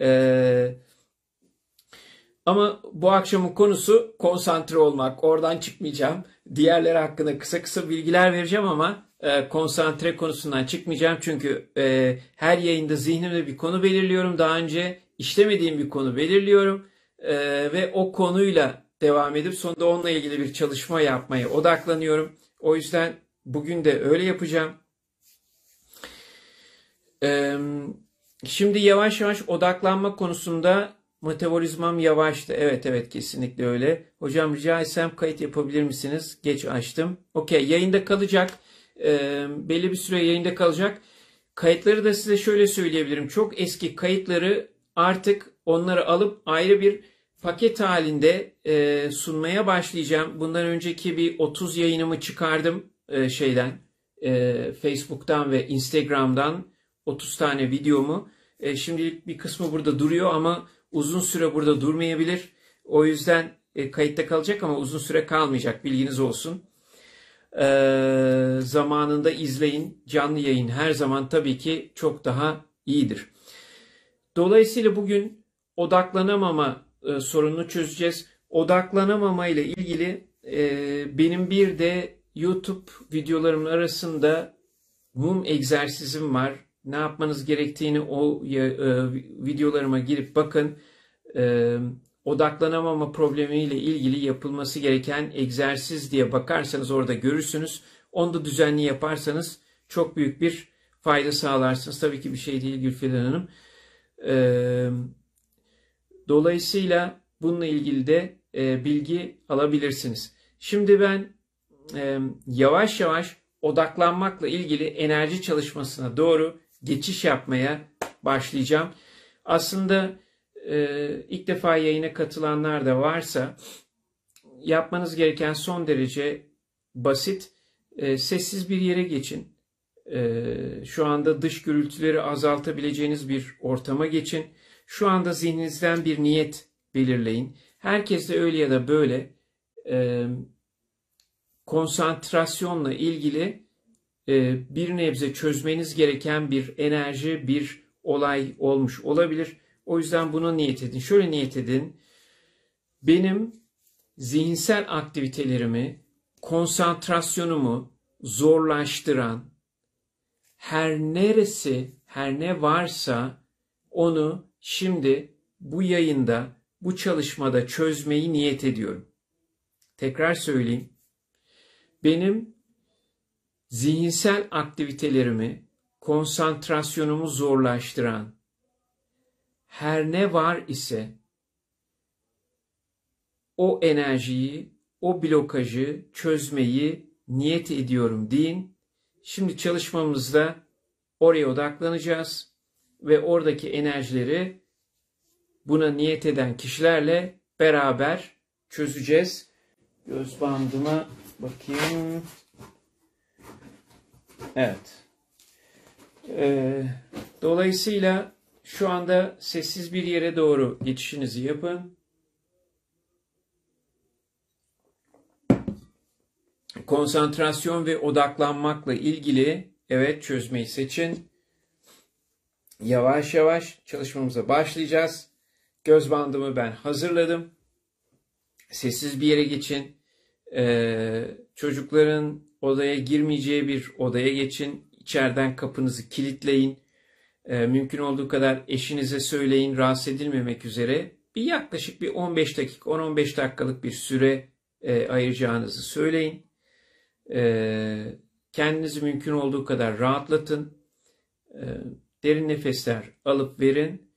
Eee ama bu akşamın konusu konsantre olmak. Oradan çıkmayacağım. Diğerleri hakkında kısa kısa bilgiler vereceğim ama e, konsantre konusundan çıkmayacağım. Çünkü e, her yayında zihnimde bir konu belirliyorum. Daha önce işlemediğim bir konu belirliyorum. E, ve o konuyla devam edip sonunda onunla ilgili bir çalışma yapmaya odaklanıyorum. O yüzden bugün de öyle yapacağım. E, şimdi yavaş yavaş odaklanma konusunda Metabolizmam yavaştı. Evet evet kesinlikle öyle. Hocam rica etsem kayıt yapabilir misiniz? Geç açtım. Okey yayında kalacak. E, belli bir süre yayında kalacak. Kayıtları da size şöyle söyleyebilirim. Çok eski kayıtları artık onları alıp ayrı bir paket halinde e, sunmaya başlayacağım. Bundan önceki bir 30 yayınımı çıkardım e, şeyden e, Facebook'tan ve Instagram'dan 30 tane videomu. E, şimdilik bir kısmı burada duruyor ama uzun süre burada durmayabilir. O yüzden e, kayıtta kalacak ama uzun süre kalmayacak bilginiz olsun. E, zamanında izleyin. Canlı yayın her zaman tabii ki çok daha iyidir. Dolayısıyla bugün odaklanamama e, sorununu çözeceğiz. Odaklanamama ile ilgili e, benim bir de YouTube videolarımın arasında mum egzersizim var ne yapmanız gerektiğini o e, videolarıma girip bakın. E, odaklanamama problemiyle ilgili yapılması gereken egzersiz diye bakarsanız orada görürsünüz. Onu da düzenli yaparsanız çok büyük bir fayda sağlarsınız. Tabii ki bir şey değil Gülfilan Hanım. Ee, dolayısıyla bununla ilgili de e, bilgi alabilirsiniz. Şimdi ben e, yavaş yavaş odaklanmakla ilgili enerji çalışmasına doğru geçiş yapmaya başlayacağım. Aslında e, ilk defa yayına katılanlar da varsa yapmanız gereken son derece basit. E, sessiz bir yere geçin. E, şu anda dış gürültüleri azaltabileceğiniz bir ortama geçin. Şu anda zihninizden bir niyet belirleyin. Herkes de öyle ya da böyle e, konsantrasyonla ilgili e, bir nebze çözmeniz gereken bir enerji, bir olay olmuş olabilir. O yüzden buna niyet edin. Şöyle niyet edin. Benim zihinsel aktivitelerimi, konsantrasyonumu zorlaştıran her neresi, her ne varsa onu şimdi bu yayında, bu çalışmada çözmeyi niyet ediyorum. Tekrar söyleyeyim. Benim zihinsel aktivitelerimi, konsantrasyonumu zorlaştıran her ne var ise o enerjiyi, o blokajı çözmeyi niyet ediyorum deyin. Şimdi çalışmamızda oraya odaklanacağız ve oradaki enerjileri buna niyet eden kişilerle beraber çözeceğiz. Göz bandıma bakayım. Evet. Ee, dolayısıyla şu anda sessiz bir yere doğru geçişinizi yapın. Konsantrasyon ve odaklanmakla ilgili evet çözmeyi seçin. Yavaş yavaş çalışmamıza başlayacağız. Göz bandımı ben hazırladım. Sessiz bir yere geçin. Ee, çocukların odaya girmeyeceği bir odaya geçin. İçeriden kapınızı kilitleyin. E, mümkün olduğu kadar eşinize söyleyin rahatsız edilmemek üzere. Bir yaklaşık bir 15 dakika, 10-15 dakikalık bir süre e, ayıracağınızı söyleyin. E, kendinizi mümkün olduğu kadar rahatlatın. E, derin nefesler alıp verin.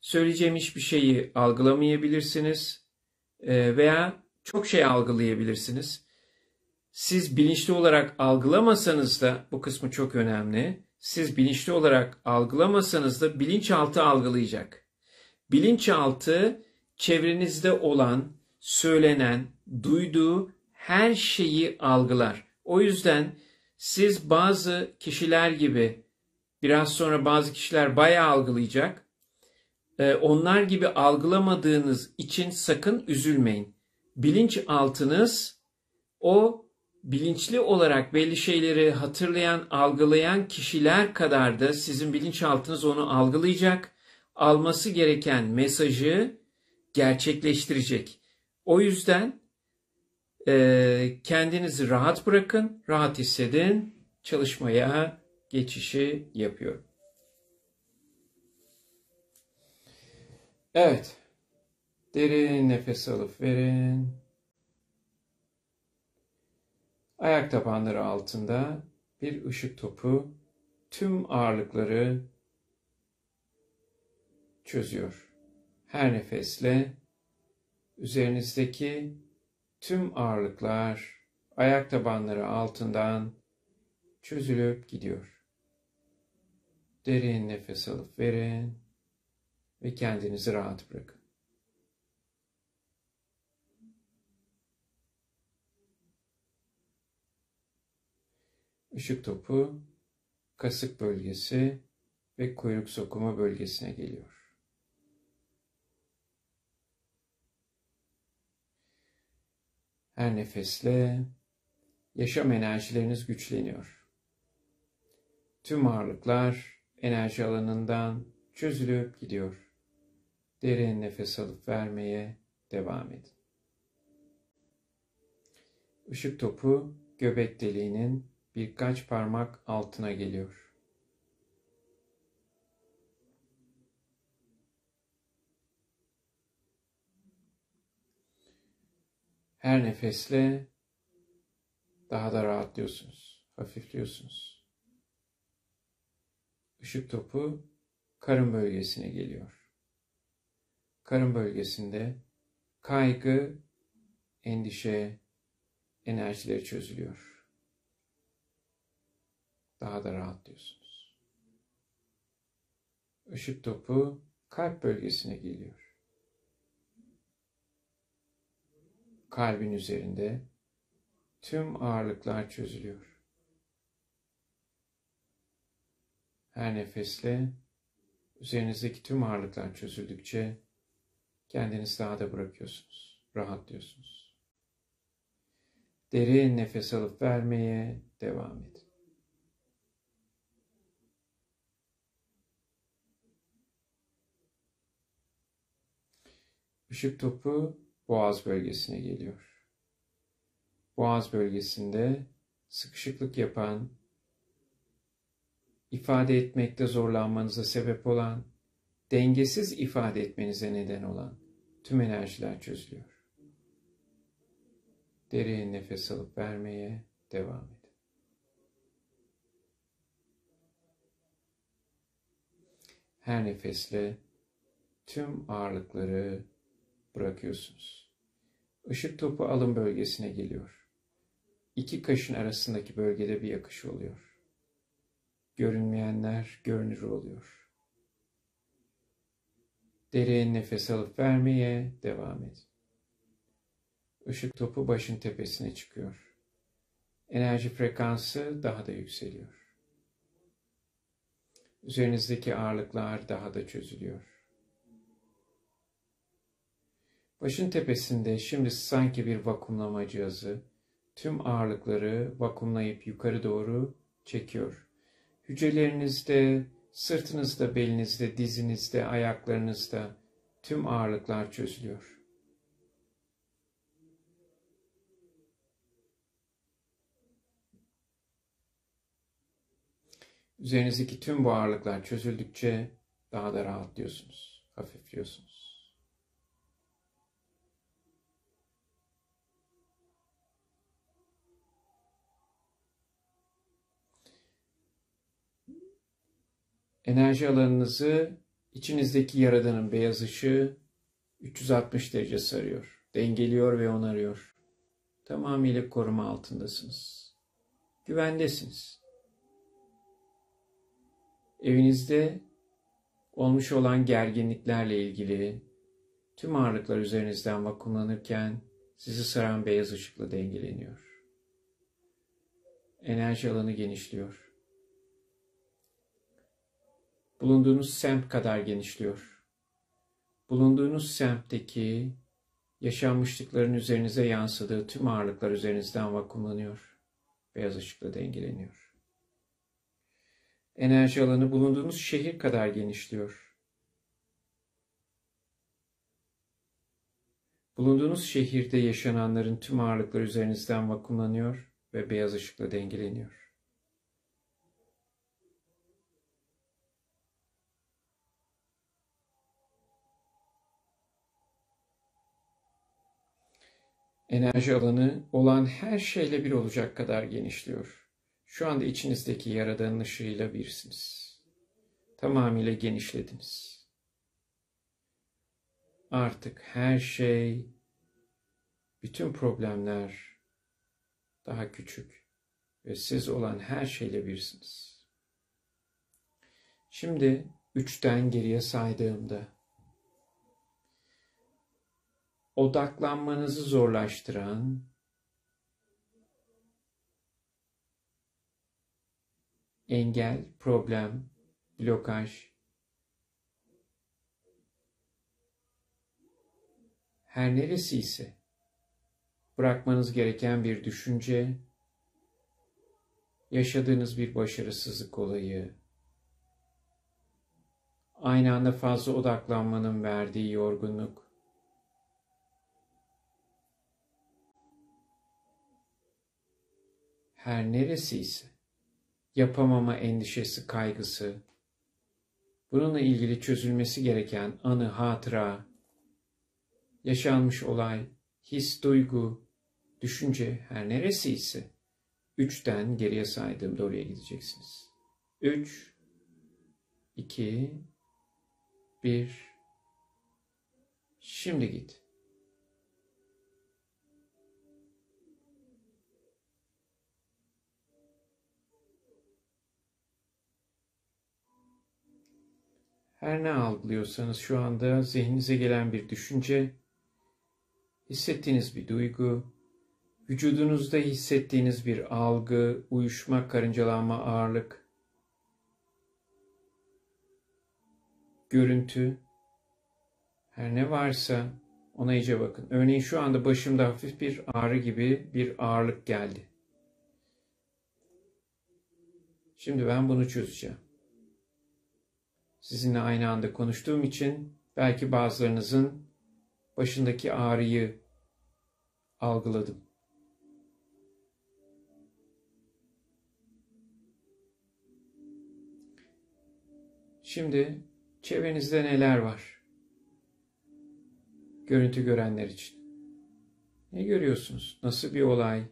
Söyleyeceğim hiçbir şeyi algılamayabilirsiniz e, veya çok şey algılayabilirsiniz siz bilinçli olarak algılamasanız da bu kısmı çok önemli. Siz bilinçli olarak algılamasanız da bilinçaltı algılayacak. Bilinçaltı çevrenizde olan, söylenen, duyduğu her şeyi algılar. O yüzden siz bazı kişiler gibi biraz sonra bazı kişiler bayağı algılayacak. E, onlar gibi algılamadığınız için sakın üzülmeyin. Bilinçaltınız o bilinçli olarak belli şeyleri hatırlayan, algılayan kişiler kadar da sizin bilinçaltınız onu algılayacak, alması gereken mesajı gerçekleştirecek. O yüzden e, kendinizi rahat bırakın, rahat hissedin, çalışmaya geçişi yapıyorum. Evet. Derin nefes alıp verin. Ayak tabanları altında bir ışık topu tüm ağırlıkları çözüyor. Her nefesle üzerinizdeki tüm ağırlıklar ayak tabanları altından çözülüp gidiyor. Derin nefes alıp verin ve kendinizi rahat bırakın. ışık topu kasık bölgesi ve kuyruk sokuma bölgesine geliyor. Her nefesle yaşam enerjileriniz güçleniyor. Tüm ağırlıklar enerji alanından çözülüp gidiyor. Derin nefes alıp vermeye devam edin. Işık topu göbek deliğinin birkaç parmak altına geliyor. Her nefesle daha da rahatlıyorsunuz, hafifliyorsunuz. Işık topu karın bölgesine geliyor. Karın bölgesinde kaygı, endişe, enerjileri çözülüyor daha da rahatlıyorsunuz. Işık topu kalp bölgesine geliyor. Kalbin üzerinde tüm ağırlıklar çözülüyor. Her nefesle üzerinizdeki tüm ağırlıklar çözüldükçe kendinizi daha da bırakıyorsunuz, rahatlıyorsunuz. Derin nefes alıp vermeye devam edin. Işık topu boğaz bölgesine geliyor. Boğaz bölgesinde sıkışıklık yapan, ifade etmekte zorlanmanıza sebep olan, dengesiz ifade etmenize neden olan tüm enerjiler çözülüyor. Dereye nefes alıp vermeye devam edin. Her nefesle tüm ağırlıkları bırakıyorsunuz. Işık topu alın bölgesine geliyor. İki kaşın arasındaki bölgede bir yakış oluyor. Görünmeyenler görünür oluyor. Derin nefes alıp vermeye devam edin. Işık topu başın tepesine çıkıyor. Enerji frekansı daha da yükseliyor. Üzerinizdeki ağırlıklar daha da çözülüyor. Başın tepesinde şimdi sanki bir vakumlama cihazı tüm ağırlıkları vakumlayıp yukarı doğru çekiyor. Hücrelerinizde, sırtınızda, belinizde, dizinizde, ayaklarınızda tüm ağırlıklar çözülüyor. Üzerinizdeki tüm bu ağırlıklar çözüldükçe daha da rahatlıyorsunuz, hafifliyorsunuz. Enerji alanınızı içinizdeki yaradanın beyaz ışığı 360 derece sarıyor, dengeliyor ve onarıyor. Tamamıyla koruma altındasınız. Güvendesiniz. Evinizde olmuş olan gerginliklerle ilgili tüm ağırlıklar üzerinizden vakumlanırken sizi saran beyaz ışıkla dengeleniyor. Enerji alanı genişliyor bulunduğunuz semt kadar genişliyor. Bulunduğunuz semtteki yaşanmışlıkların üzerinize yansıdığı tüm ağırlıklar üzerinizden vakumlanıyor. Beyaz ışıkla dengeleniyor. Enerji alanı bulunduğunuz şehir kadar genişliyor. Bulunduğunuz şehirde yaşananların tüm ağırlıklar üzerinizden vakumlanıyor ve beyaz ışıkla dengeleniyor. enerji alanı olan her şeyle bir olacak kadar genişliyor. Şu anda içinizdeki yaradanın ışığıyla birsiniz. Tamamıyla genişlediniz. Artık her şey, bütün problemler daha küçük ve siz olan her şeyle birsiniz. Şimdi üçten geriye saydığımda odaklanmanızı zorlaştıran engel, problem, blokaj her neresi ise bırakmanız gereken bir düşünce, yaşadığınız bir başarısızlık olayı, aynı anda fazla odaklanmanın verdiği yorgunluk, her neresi ise yapamama endişesi, kaygısı, bununla ilgili çözülmesi gereken anı, hatıra, yaşanmış olay, his, duygu, düşünce her neresi ise üçten geriye saydığımda doğruya gideceksiniz. Üç, iki, bir, şimdi git. Her ne algılıyorsanız şu anda zihninize gelen bir düşünce, hissettiğiniz bir duygu, vücudunuzda hissettiğiniz bir algı, uyuşma, karıncalanma, ağırlık, görüntü, her ne varsa ona iyice bakın. Örneğin şu anda başımda hafif bir ağrı gibi bir ağırlık geldi. Şimdi ben bunu çözeceğim sizinle aynı anda konuştuğum için belki bazılarınızın başındaki ağrıyı algıladım. Şimdi çevrenizde neler var? Görüntü görenler için. Ne görüyorsunuz? Nasıl bir olay?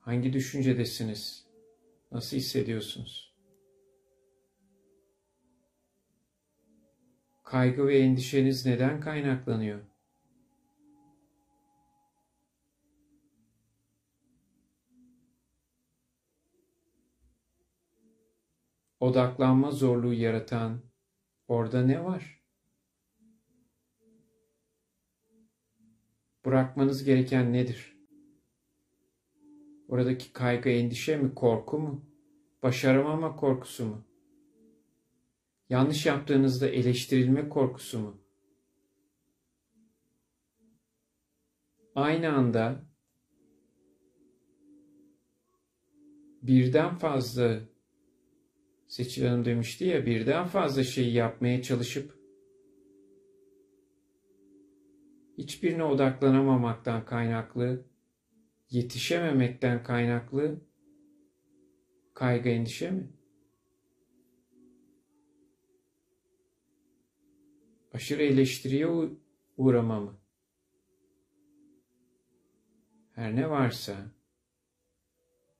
Hangi düşüncedesiniz? Nasıl hissediyorsunuz? Kaygı ve endişeniz neden kaynaklanıyor? Odaklanma zorluğu yaratan orada ne var? Bırakmanız gereken nedir? Oradaki kaygı endişe mi, korku mu? Başaramama korkusu mu? Yanlış yaptığınızda eleştirilme korkusu mu? Aynı anda birden fazla Seçil Hanım demişti ya birden fazla şeyi yapmaya çalışıp hiçbirine odaklanamamaktan kaynaklı, yetişememekten kaynaklı kaygı endişe mi? aşırı eleştiriye uğramamı, her ne varsa,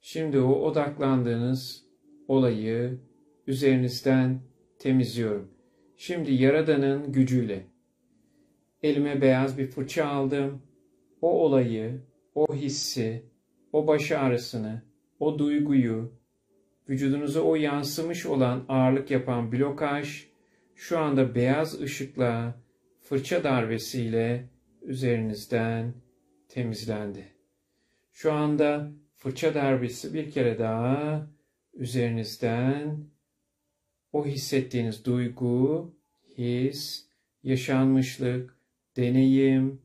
şimdi o odaklandığınız olayı üzerinizden temizliyorum. Şimdi Yaradan'ın gücüyle elime beyaz bir fırça aldım. O olayı, o hissi, o baş ağrısını, o duyguyu, vücudunuza o yansımış olan ağırlık yapan blokaj, şu anda beyaz ışıkla, fırça darbesiyle üzerinizden temizlendi. Şu anda fırça darbesi bir kere daha üzerinizden o hissettiğiniz duygu, his, yaşanmışlık, deneyim,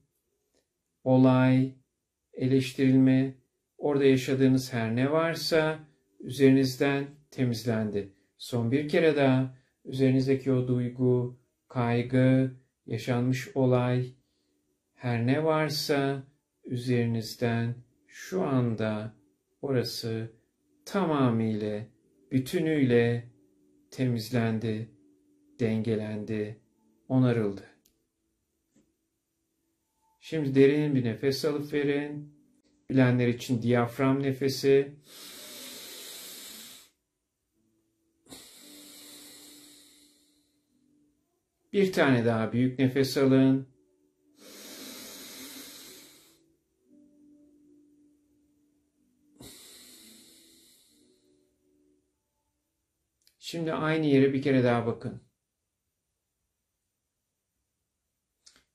olay, eleştirilme, orada yaşadığınız her ne varsa üzerinizden temizlendi. Son bir kere daha üzerinizdeki o duygu, kaygı, yaşanmış olay, her ne varsa üzerinizden şu anda orası tamamıyla, bütünüyle temizlendi, dengelendi, onarıldı. Şimdi derin bir nefes alıp verin. Bilenler için diyafram nefesi. Bir tane daha büyük nefes alın. Şimdi aynı yere bir kere daha bakın.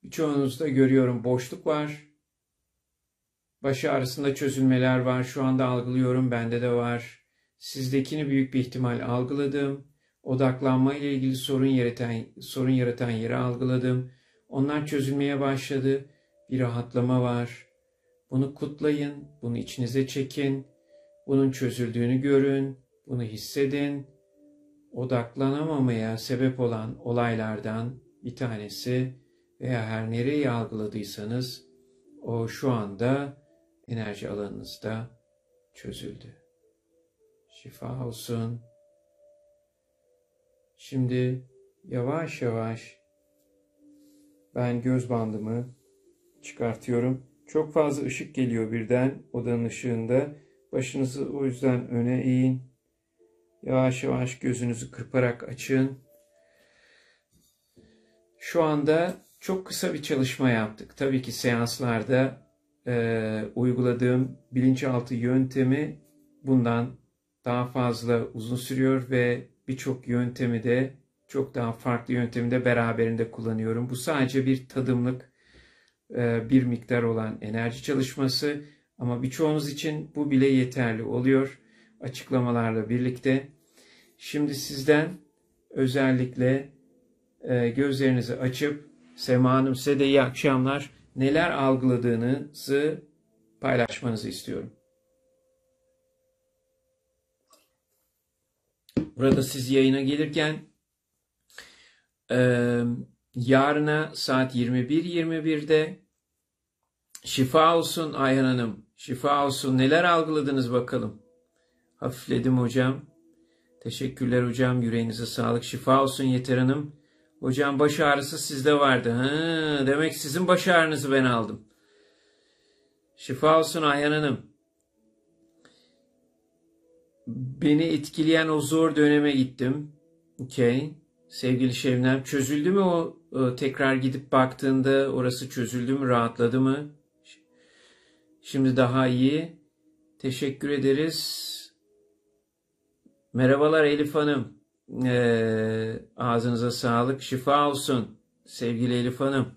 Birçoğunuzda görüyorum boşluk var. Başı arasında çözülmeler var. Şu anda algılıyorum bende de var. Sizdekini büyük bir ihtimal algıladım. Odaklanma ile ilgili sorun yaratan, sorun yaratan yeri algıladım. Onlar çözülmeye başladı. Bir rahatlama var. Bunu kutlayın, bunu içinize çekin. Bunun çözüldüğünü görün, bunu hissedin. Odaklanamamaya sebep olan olaylardan bir tanesi veya her nereyi algıladıysanız o şu anda enerji alanınızda çözüldü. Şifa olsun. Şimdi yavaş yavaş ben göz bandımı çıkartıyorum. Çok fazla ışık geliyor birden odanın ışığında. Başınızı o yüzden öne eğin. Yavaş yavaş gözünüzü kırparak açın. Şu anda çok kısa bir çalışma yaptık. Tabii ki seanslarda e, uyguladığım bilinçaltı yöntemi bundan daha fazla uzun sürüyor ve birçok yöntemi de çok daha farklı yöntemi de beraberinde kullanıyorum. Bu sadece bir tadımlık e, bir miktar olan enerji çalışması ama birçoğunuz için bu bile yeterli oluyor açıklamalarla birlikte. Şimdi sizden özellikle e, gözlerinizi açıp semanım Hanım size de iyi akşamlar neler algıladığınızı paylaşmanızı istiyorum. Burada siz yayına gelirken e, yarına saat 21.21'de şifa olsun Ayhan Hanım. Şifa olsun. Neler algıladınız bakalım. Hafifledim hocam. Teşekkürler hocam. Yüreğinize sağlık. Şifa olsun Yeter Hanım. Hocam baş ağrısı sizde vardı. Ha, demek sizin baş ağrınızı ben aldım. Şifa olsun Ayhan Hanım beni etkileyen o zor döneme gittim. Okey. Sevgili Şevnem çözüldü mü o e, tekrar gidip baktığında orası çözüldü mü rahatladı mı? Şimdi daha iyi. Teşekkür ederiz. Merhabalar Elif Hanım. Ee, ağzınıza sağlık. Şifa olsun sevgili Elif Hanım.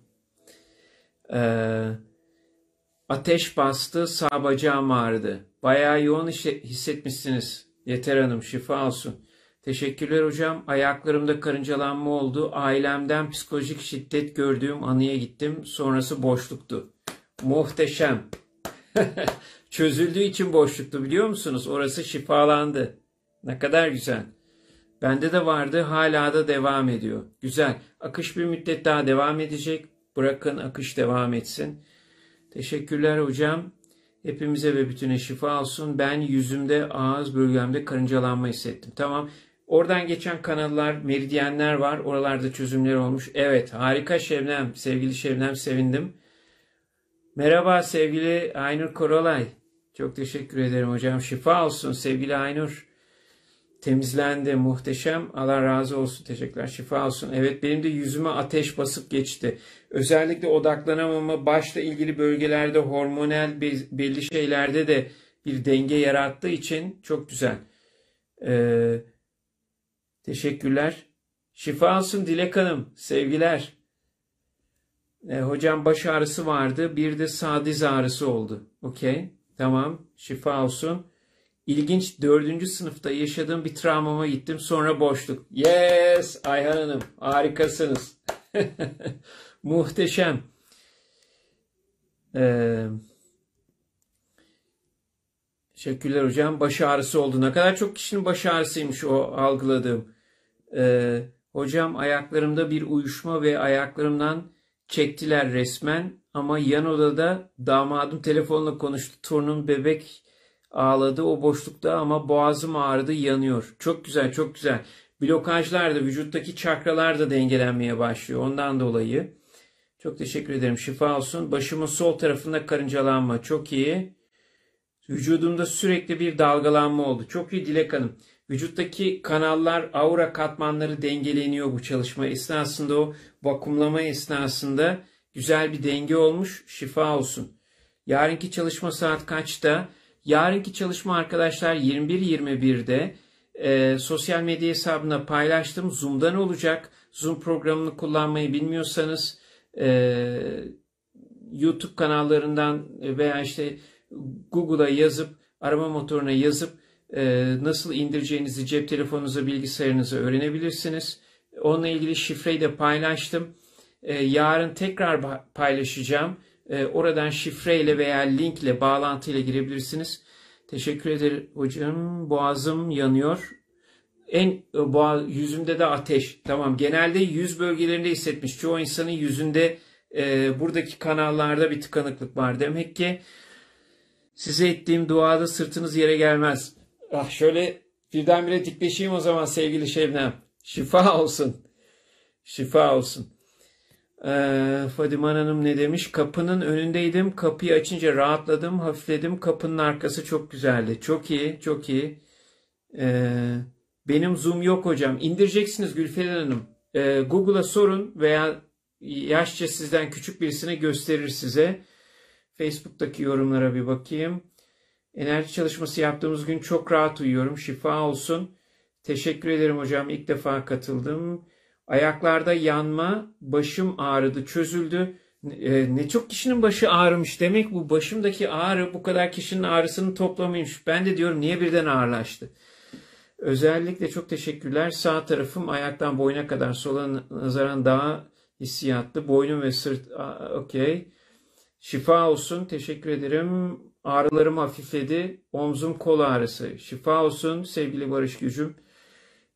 Ee, ateş bastı, sağ bacağım ağrıdı. Bayağı yoğun hissetmişsiniz. Yeter Hanım şifa olsun. Teşekkürler hocam. Ayaklarımda karıncalanma oldu. Ailemden psikolojik şiddet gördüğüm anıya gittim. Sonrası boşluktu. Muhteşem. Çözüldüğü için boşluktu biliyor musunuz? Orası şifalandı. Ne kadar güzel. Bende de vardı hala da devam ediyor. Güzel. Akış bir müddet daha devam edecek. Bırakın akış devam etsin. Teşekkürler hocam. Hepimize ve bütüne şifa olsun. Ben yüzümde, ağız bölgemde karıncalanma hissettim. Tamam. Oradan geçen kanallar, meridyenler var. Oralarda çözümler olmuş. Evet, harika Şebnem. Sevgili Şebnem sevindim. Merhaba sevgili Aynur Koralay. Çok teşekkür ederim hocam. Şifa olsun sevgili Aynur temizlendi. Muhteşem. Allah razı olsun. Teşekkürler. Şifa olsun. Evet benim de yüzüme ateş basıp geçti. Özellikle odaklanamama başla ilgili bölgelerde hormonal belli şeylerde de bir denge yarattığı için çok güzel. Ee, teşekkürler. Şifa olsun Dilek Hanım. Sevgiler. E, hocam baş ağrısı vardı. Bir de sağ diz ağrısı oldu. Okey. Tamam. Şifa olsun ilginç dördüncü sınıfta yaşadığım bir travmama gittim. Sonra boşluk. Yes Ayhan Hanım harikasınız. Muhteşem. Ee, teşekkürler hocam. Baş ağrısı oldu. Ne kadar çok kişinin baş ağrısıymış o algıladığım. Ee, hocam ayaklarımda bir uyuşma ve ayaklarımdan çektiler resmen ama yan odada damadım telefonla konuştu. Torunum bebek ağladı o boşlukta ama boğazım ağrıdı yanıyor. Çok güzel çok güzel. Blokajlar da vücuttaki çakralar da dengelenmeye başlıyor ondan dolayı. Çok teşekkür ederim. Şifa olsun. Başımın sol tarafında karıncalanma. Çok iyi. Vücudumda sürekli bir dalgalanma oldu. Çok iyi Dilek Hanım. Vücuttaki kanallar, aura katmanları dengeleniyor bu çalışma esnasında o vakumlama esnasında güzel bir denge olmuş. Şifa olsun. Yarınki çalışma saat kaçta? Yarınki çalışma arkadaşlar 21.21'de e, sosyal medya hesabına paylaştım. Zoom'dan olacak. Zoom programını kullanmayı bilmiyorsanız e, YouTube kanallarından veya işte Google'a yazıp arama motoruna yazıp e, nasıl indireceğinizi cep telefonunuza bilgisayarınıza öğrenebilirsiniz. Onunla ilgili şifreyi de paylaştım. E, yarın tekrar paylaşacağım. Ee, oradan şifreyle veya linkle bağlantıyla girebilirsiniz. Teşekkür ederim hocam. Boğazım yanıyor. En e, boğaz, yüzümde de ateş. Tamam. Genelde yüz bölgelerinde hissetmiş. Çoğu insanın yüzünde e, buradaki kanallarda bir tıkanıklık var. Demek ki size ettiğim duada sırtınız yere gelmez. Ah şöyle birdenbire dikleşeyim o zaman sevgili Şebnem. Şifa olsun. Şifa olsun. Ee, Fadime Hanım ne demiş? Kapının önündeydim. Kapıyı açınca rahatladım, hafifledim. Kapının arkası çok güzeldi. Çok iyi, çok iyi. Ee, benim Zoom yok hocam. İndireceksiniz Gülfelen Hanım. Ee, Google'a sorun veya yaşça sizden küçük birisine gösterir size. Facebook'taki yorumlara bir bakayım. Enerji çalışması yaptığımız gün çok rahat uyuyorum. Şifa olsun. Teşekkür ederim hocam. İlk defa katıldım. Ayaklarda yanma, başım ağrıdı, çözüldü. E, ne çok kişinin başı ağrımış. Demek bu başımdaki ağrı bu kadar kişinin ağrısını toplamıymış. Ben de diyorum niye birden ağırlaştı? Özellikle çok teşekkürler. Sağ tarafım ayaktan boyuna kadar sola nazaran daha hissiyatlı. Boynum ve sırt okey. Şifa olsun. Teşekkür ederim. Ağrılarım hafifledi. Omzum kol ağrısı. Şifa olsun sevgili Barış Gücüm.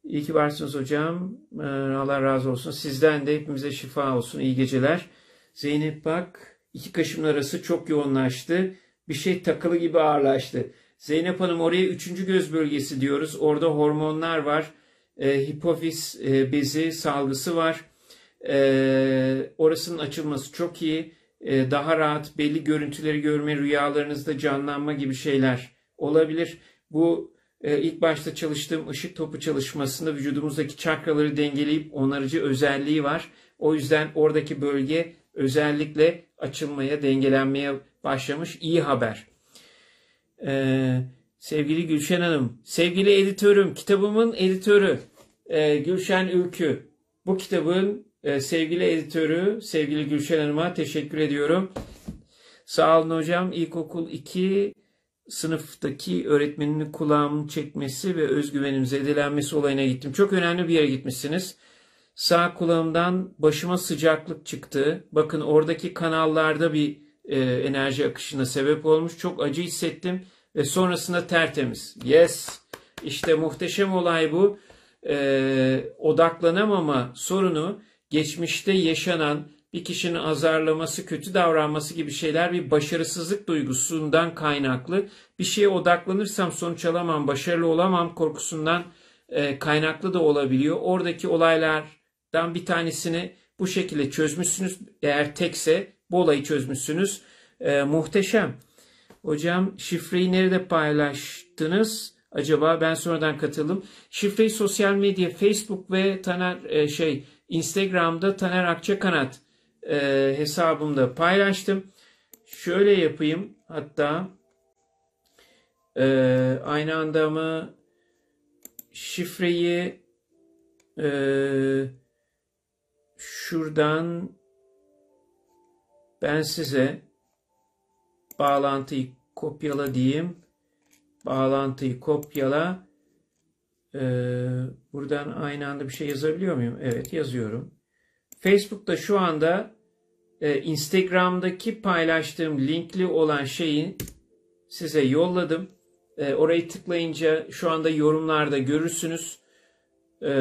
İyi ki varsınız hocam. Ee, Allah razı olsun. Sizden de hepimize şifa olsun. İyi geceler. Zeynep Bak iki kaşımın arası çok yoğunlaştı. Bir şey takılı gibi ağırlaştı. Zeynep Hanım oraya üçüncü göz bölgesi diyoruz. Orada hormonlar var. E, ee, hipofiz e, bezi salgısı var. E, orasının açılması çok iyi. E, daha rahat belli görüntüleri görme, rüyalarınızda canlanma gibi şeyler olabilir. Bu e, ilk başta çalıştığım ışık topu çalışmasında vücudumuzdaki çakraları dengeleyip onarıcı özelliği var. O yüzden oradaki bölge özellikle açılmaya, dengelenmeye başlamış. İyi haber. Ee, sevgili Gülşen Hanım, sevgili editörüm, kitabımın editörü e, Gülşen Ülkü. Bu kitabın e, sevgili editörü, sevgili Gülşen Hanım'a teşekkür ediyorum. Sağ olun hocam. İlkokul 2 sınıftaki öğretmeninin kulağımın çekmesi ve özgüvenim zedelenmesi olayına gittim. Çok önemli bir yere gitmişsiniz. Sağ kulağımdan başıma sıcaklık çıktı. Bakın oradaki kanallarda bir e, enerji akışına sebep olmuş. Çok acı hissettim ve sonrasında tertemiz. Yes! İşte muhteşem olay bu. E, odaklanamama sorunu geçmişte yaşanan bir kişinin azarlaması, kötü davranması gibi şeyler bir başarısızlık duygusundan kaynaklı. Bir şeye odaklanırsam sonuç alamam, başarılı olamam korkusundan e, kaynaklı da olabiliyor. Oradaki olaylardan bir tanesini bu şekilde çözmüşsünüz. Eğer tekse bu olayı çözmüşsünüz. E, muhteşem. Hocam şifreyi nerede paylaştınız? Acaba ben sonradan katıldım. Şifreyi sosyal medya, Facebook ve Taner e, şey Instagram'da Taner Akçakanat e, hesabımda paylaştım. Şöyle yapayım hatta e, aynı anda mı şifreyi e, şuradan ben size bağlantıyı kopyala diyeyim. Bağlantıyı kopyala. Ee, buradan aynı anda bir şey yazabiliyor muyum? Evet yazıyorum. Facebook'ta şu anda e, Instagram'daki paylaştığım linkli olan şeyi size yolladım. E, orayı tıklayınca şu anda yorumlarda görürsünüz. E,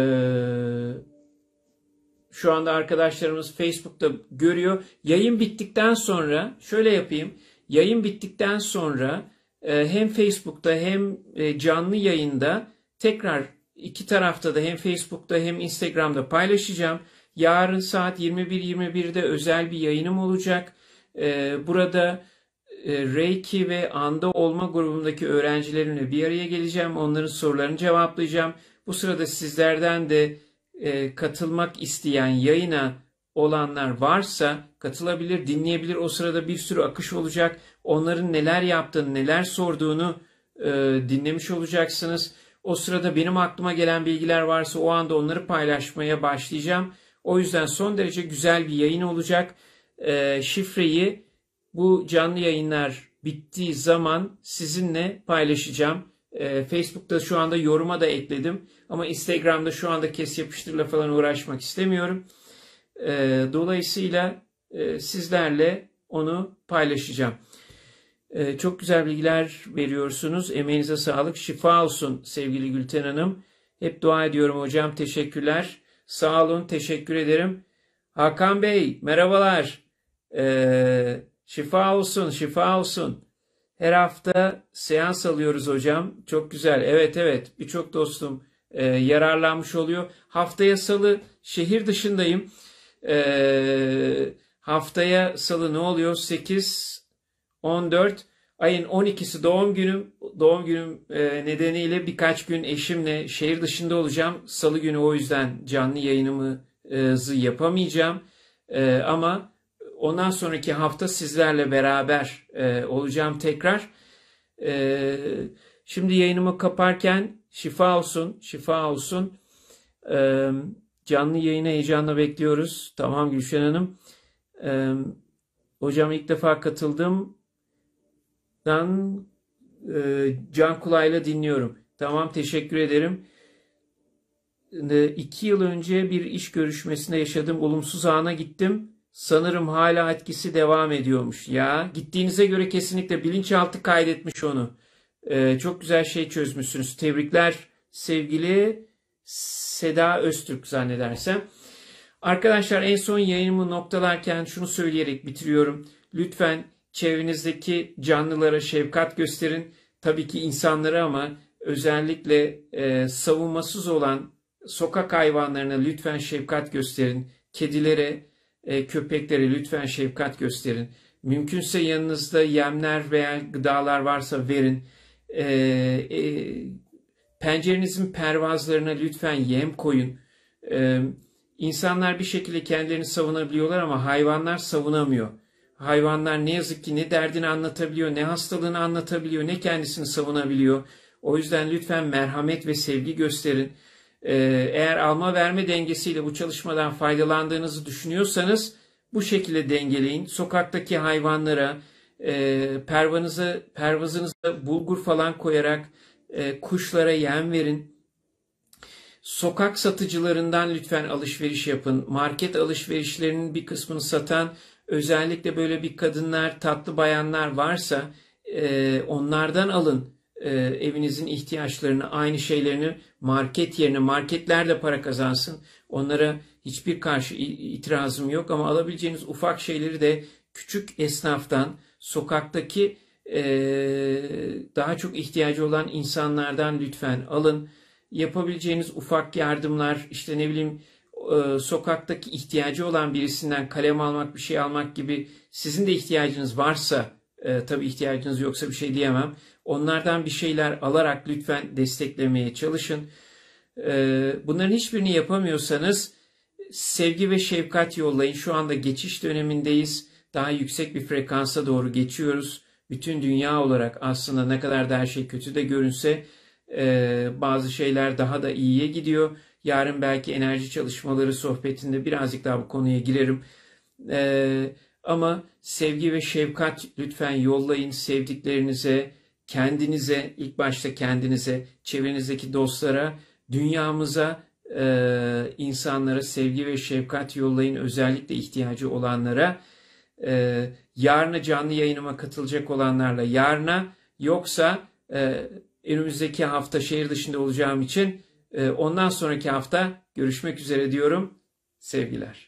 şu anda arkadaşlarımız Facebook'ta görüyor. Yayın bittikten sonra şöyle yapayım. Yayın bittikten sonra e, hem Facebook'ta hem e, canlı yayında tekrar iki tarafta da hem Facebook'ta hem Instagram'da paylaşacağım. Yarın saat 21.21'de özel bir yayınım olacak. Ee, burada e, Reiki ve Anda Olma grubumdaki öğrencilerimle bir araya geleceğim. Onların sorularını cevaplayacağım. Bu sırada sizlerden de e, katılmak isteyen yayına olanlar varsa katılabilir, dinleyebilir. O sırada bir sürü akış olacak. Onların neler yaptığını, neler sorduğunu e, dinlemiş olacaksınız. O sırada benim aklıma gelen bilgiler varsa o anda onları paylaşmaya başlayacağım. O yüzden son derece güzel bir yayın olacak. E, şifreyi bu canlı yayınlar bittiği zaman sizinle paylaşacağım. E, Facebook'ta şu anda yoruma da ekledim. Ama Instagram'da şu anda kes yapıştırla falan uğraşmak istemiyorum. E, dolayısıyla e, sizlerle onu paylaşacağım. E, çok güzel bilgiler veriyorsunuz. Emeğinize sağlık. Şifa olsun sevgili Gülten Hanım. Hep dua ediyorum hocam. Teşekkürler. Sağ olun, teşekkür ederim. Hakan Bey, merhabalar. Ee, şifa olsun, şifa olsun. Her hafta seans alıyoruz hocam. Çok güzel. Evet evet, birçok dostum e, yararlanmış oluyor. Haftaya salı şehir dışındayım. Ee, haftaya salı ne oluyor? 8, 14. Ayın 12'si doğum günüm. Doğum günüm e, nedeniyle birkaç gün eşimle şehir dışında olacağım. Salı günü o yüzden canlı yayınımızı yapamayacağım. E, ama ondan sonraki hafta sizlerle beraber e, olacağım tekrar. Şimdi yayınımı kaparken şifa olsun, şifa olsun. Canlı yayını heyecanla bekliyoruz. Tamam Gülşen Hanım. Hocam ilk defa katıldım Dan e, can kulağıyla dinliyorum. Tamam teşekkür ederim. E, iki yıl önce bir iş görüşmesinde yaşadığım olumsuz ana gittim. Sanırım hala etkisi devam ediyormuş. Ya gittiğinize göre kesinlikle bilinçaltı kaydetmiş onu. E, çok güzel şey çözmüşsünüz. Tebrikler sevgili Seda Öztürk zannedersem. Arkadaşlar en son yayınımı noktalarken şunu söyleyerek bitiriyorum. Lütfen Çevrenizdeki canlılara şefkat gösterin. Tabii ki insanlara ama özellikle e, savunmasız olan sokak hayvanlarına lütfen şefkat gösterin. Kedilere, e, köpeklere lütfen şefkat gösterin. Mümkünse yanınızda yemler veya gıdalar varsa verin. E, e, pencerenizin pervazlarına lütfen yem koyun. E, insanlar bir şekilde kendilerini savunabiliyorlar ama hayvanlar savunamıyor. Hayvanlar ne yazık ki ne derdini anlatabiliyor, ne hastalığını anlatabiliyor, ne kendisini savunabiliyor. O yüzden lütfen merhamet ve sevgi gösterin. Ee, eğer alma verme dengesiyle bu çalışmadan faydalandığınızı düşünüyorsanız bu şekilde dengeleyin. Sokaktaki hayvanlara, pervanızı pervanıza, pervazınıza bulgur falan koyarak e, kuşlara yem verin. Sokak satıcılarından lütfen alışveriş yapın. Market alışverişlerinin bir kısmını satan Özellikle böyle bir kadınlar, tatlı bayanlar varsa e, onlardan alın e, evinizin ihtiyaçlarını, aynı şeylerini market yerine, marketler de para kazansın. Onlara hiçbir karşı itirazım yok ama alabileceğiniz ufak şeyleri de küçük esnaftan, sokaktaki e, daha çok ihtiyacı olan insanlardan lütfen alın. Yapabileceğiniz ufak yardımlar, işte ne bileyim e, sokaktaki ihtiyacı olan birisinden kalem almak, bir şey almak gibi sizin de ihtiyacınız varsa e, tabii ihtiyacınız yoksa bir şey diyemem. Onlardan bir şeyler alarak lütfen desteklemeye çalışın. E, bunların hiçbirini yapamıyorsanız sevgi ve şefkat yollayın. Şu anda geçiş dönemindeyiz. Daha yüksek bir frekansa doğru geçiyoruz. Bütün dünya olarak aslında ne kadar da her şey kötü de görünse e, bazı şeyler daha da iyiye gidiyor Yarın belki enerji çalışmaları sohbetinde birazcık daha bu konuya girerim. Ee, ama sevgi ve şefkat lütfen yollayın sevdiklerinize, kendinize, ilk başta kendinize, çevrenizdeki dostlara, dünyamıza, e, insanlara sevgi ve şefkat yollayın. Özellikle ihtiyacı olanlara. E, yarına canlı yayınıma katılacak olanlarla yarına yoksa e, önümüzdeki hafta şehir dışında olacağım için ee, ondan sonraki hafta görüşmek üzere diyorum. Sevgiler.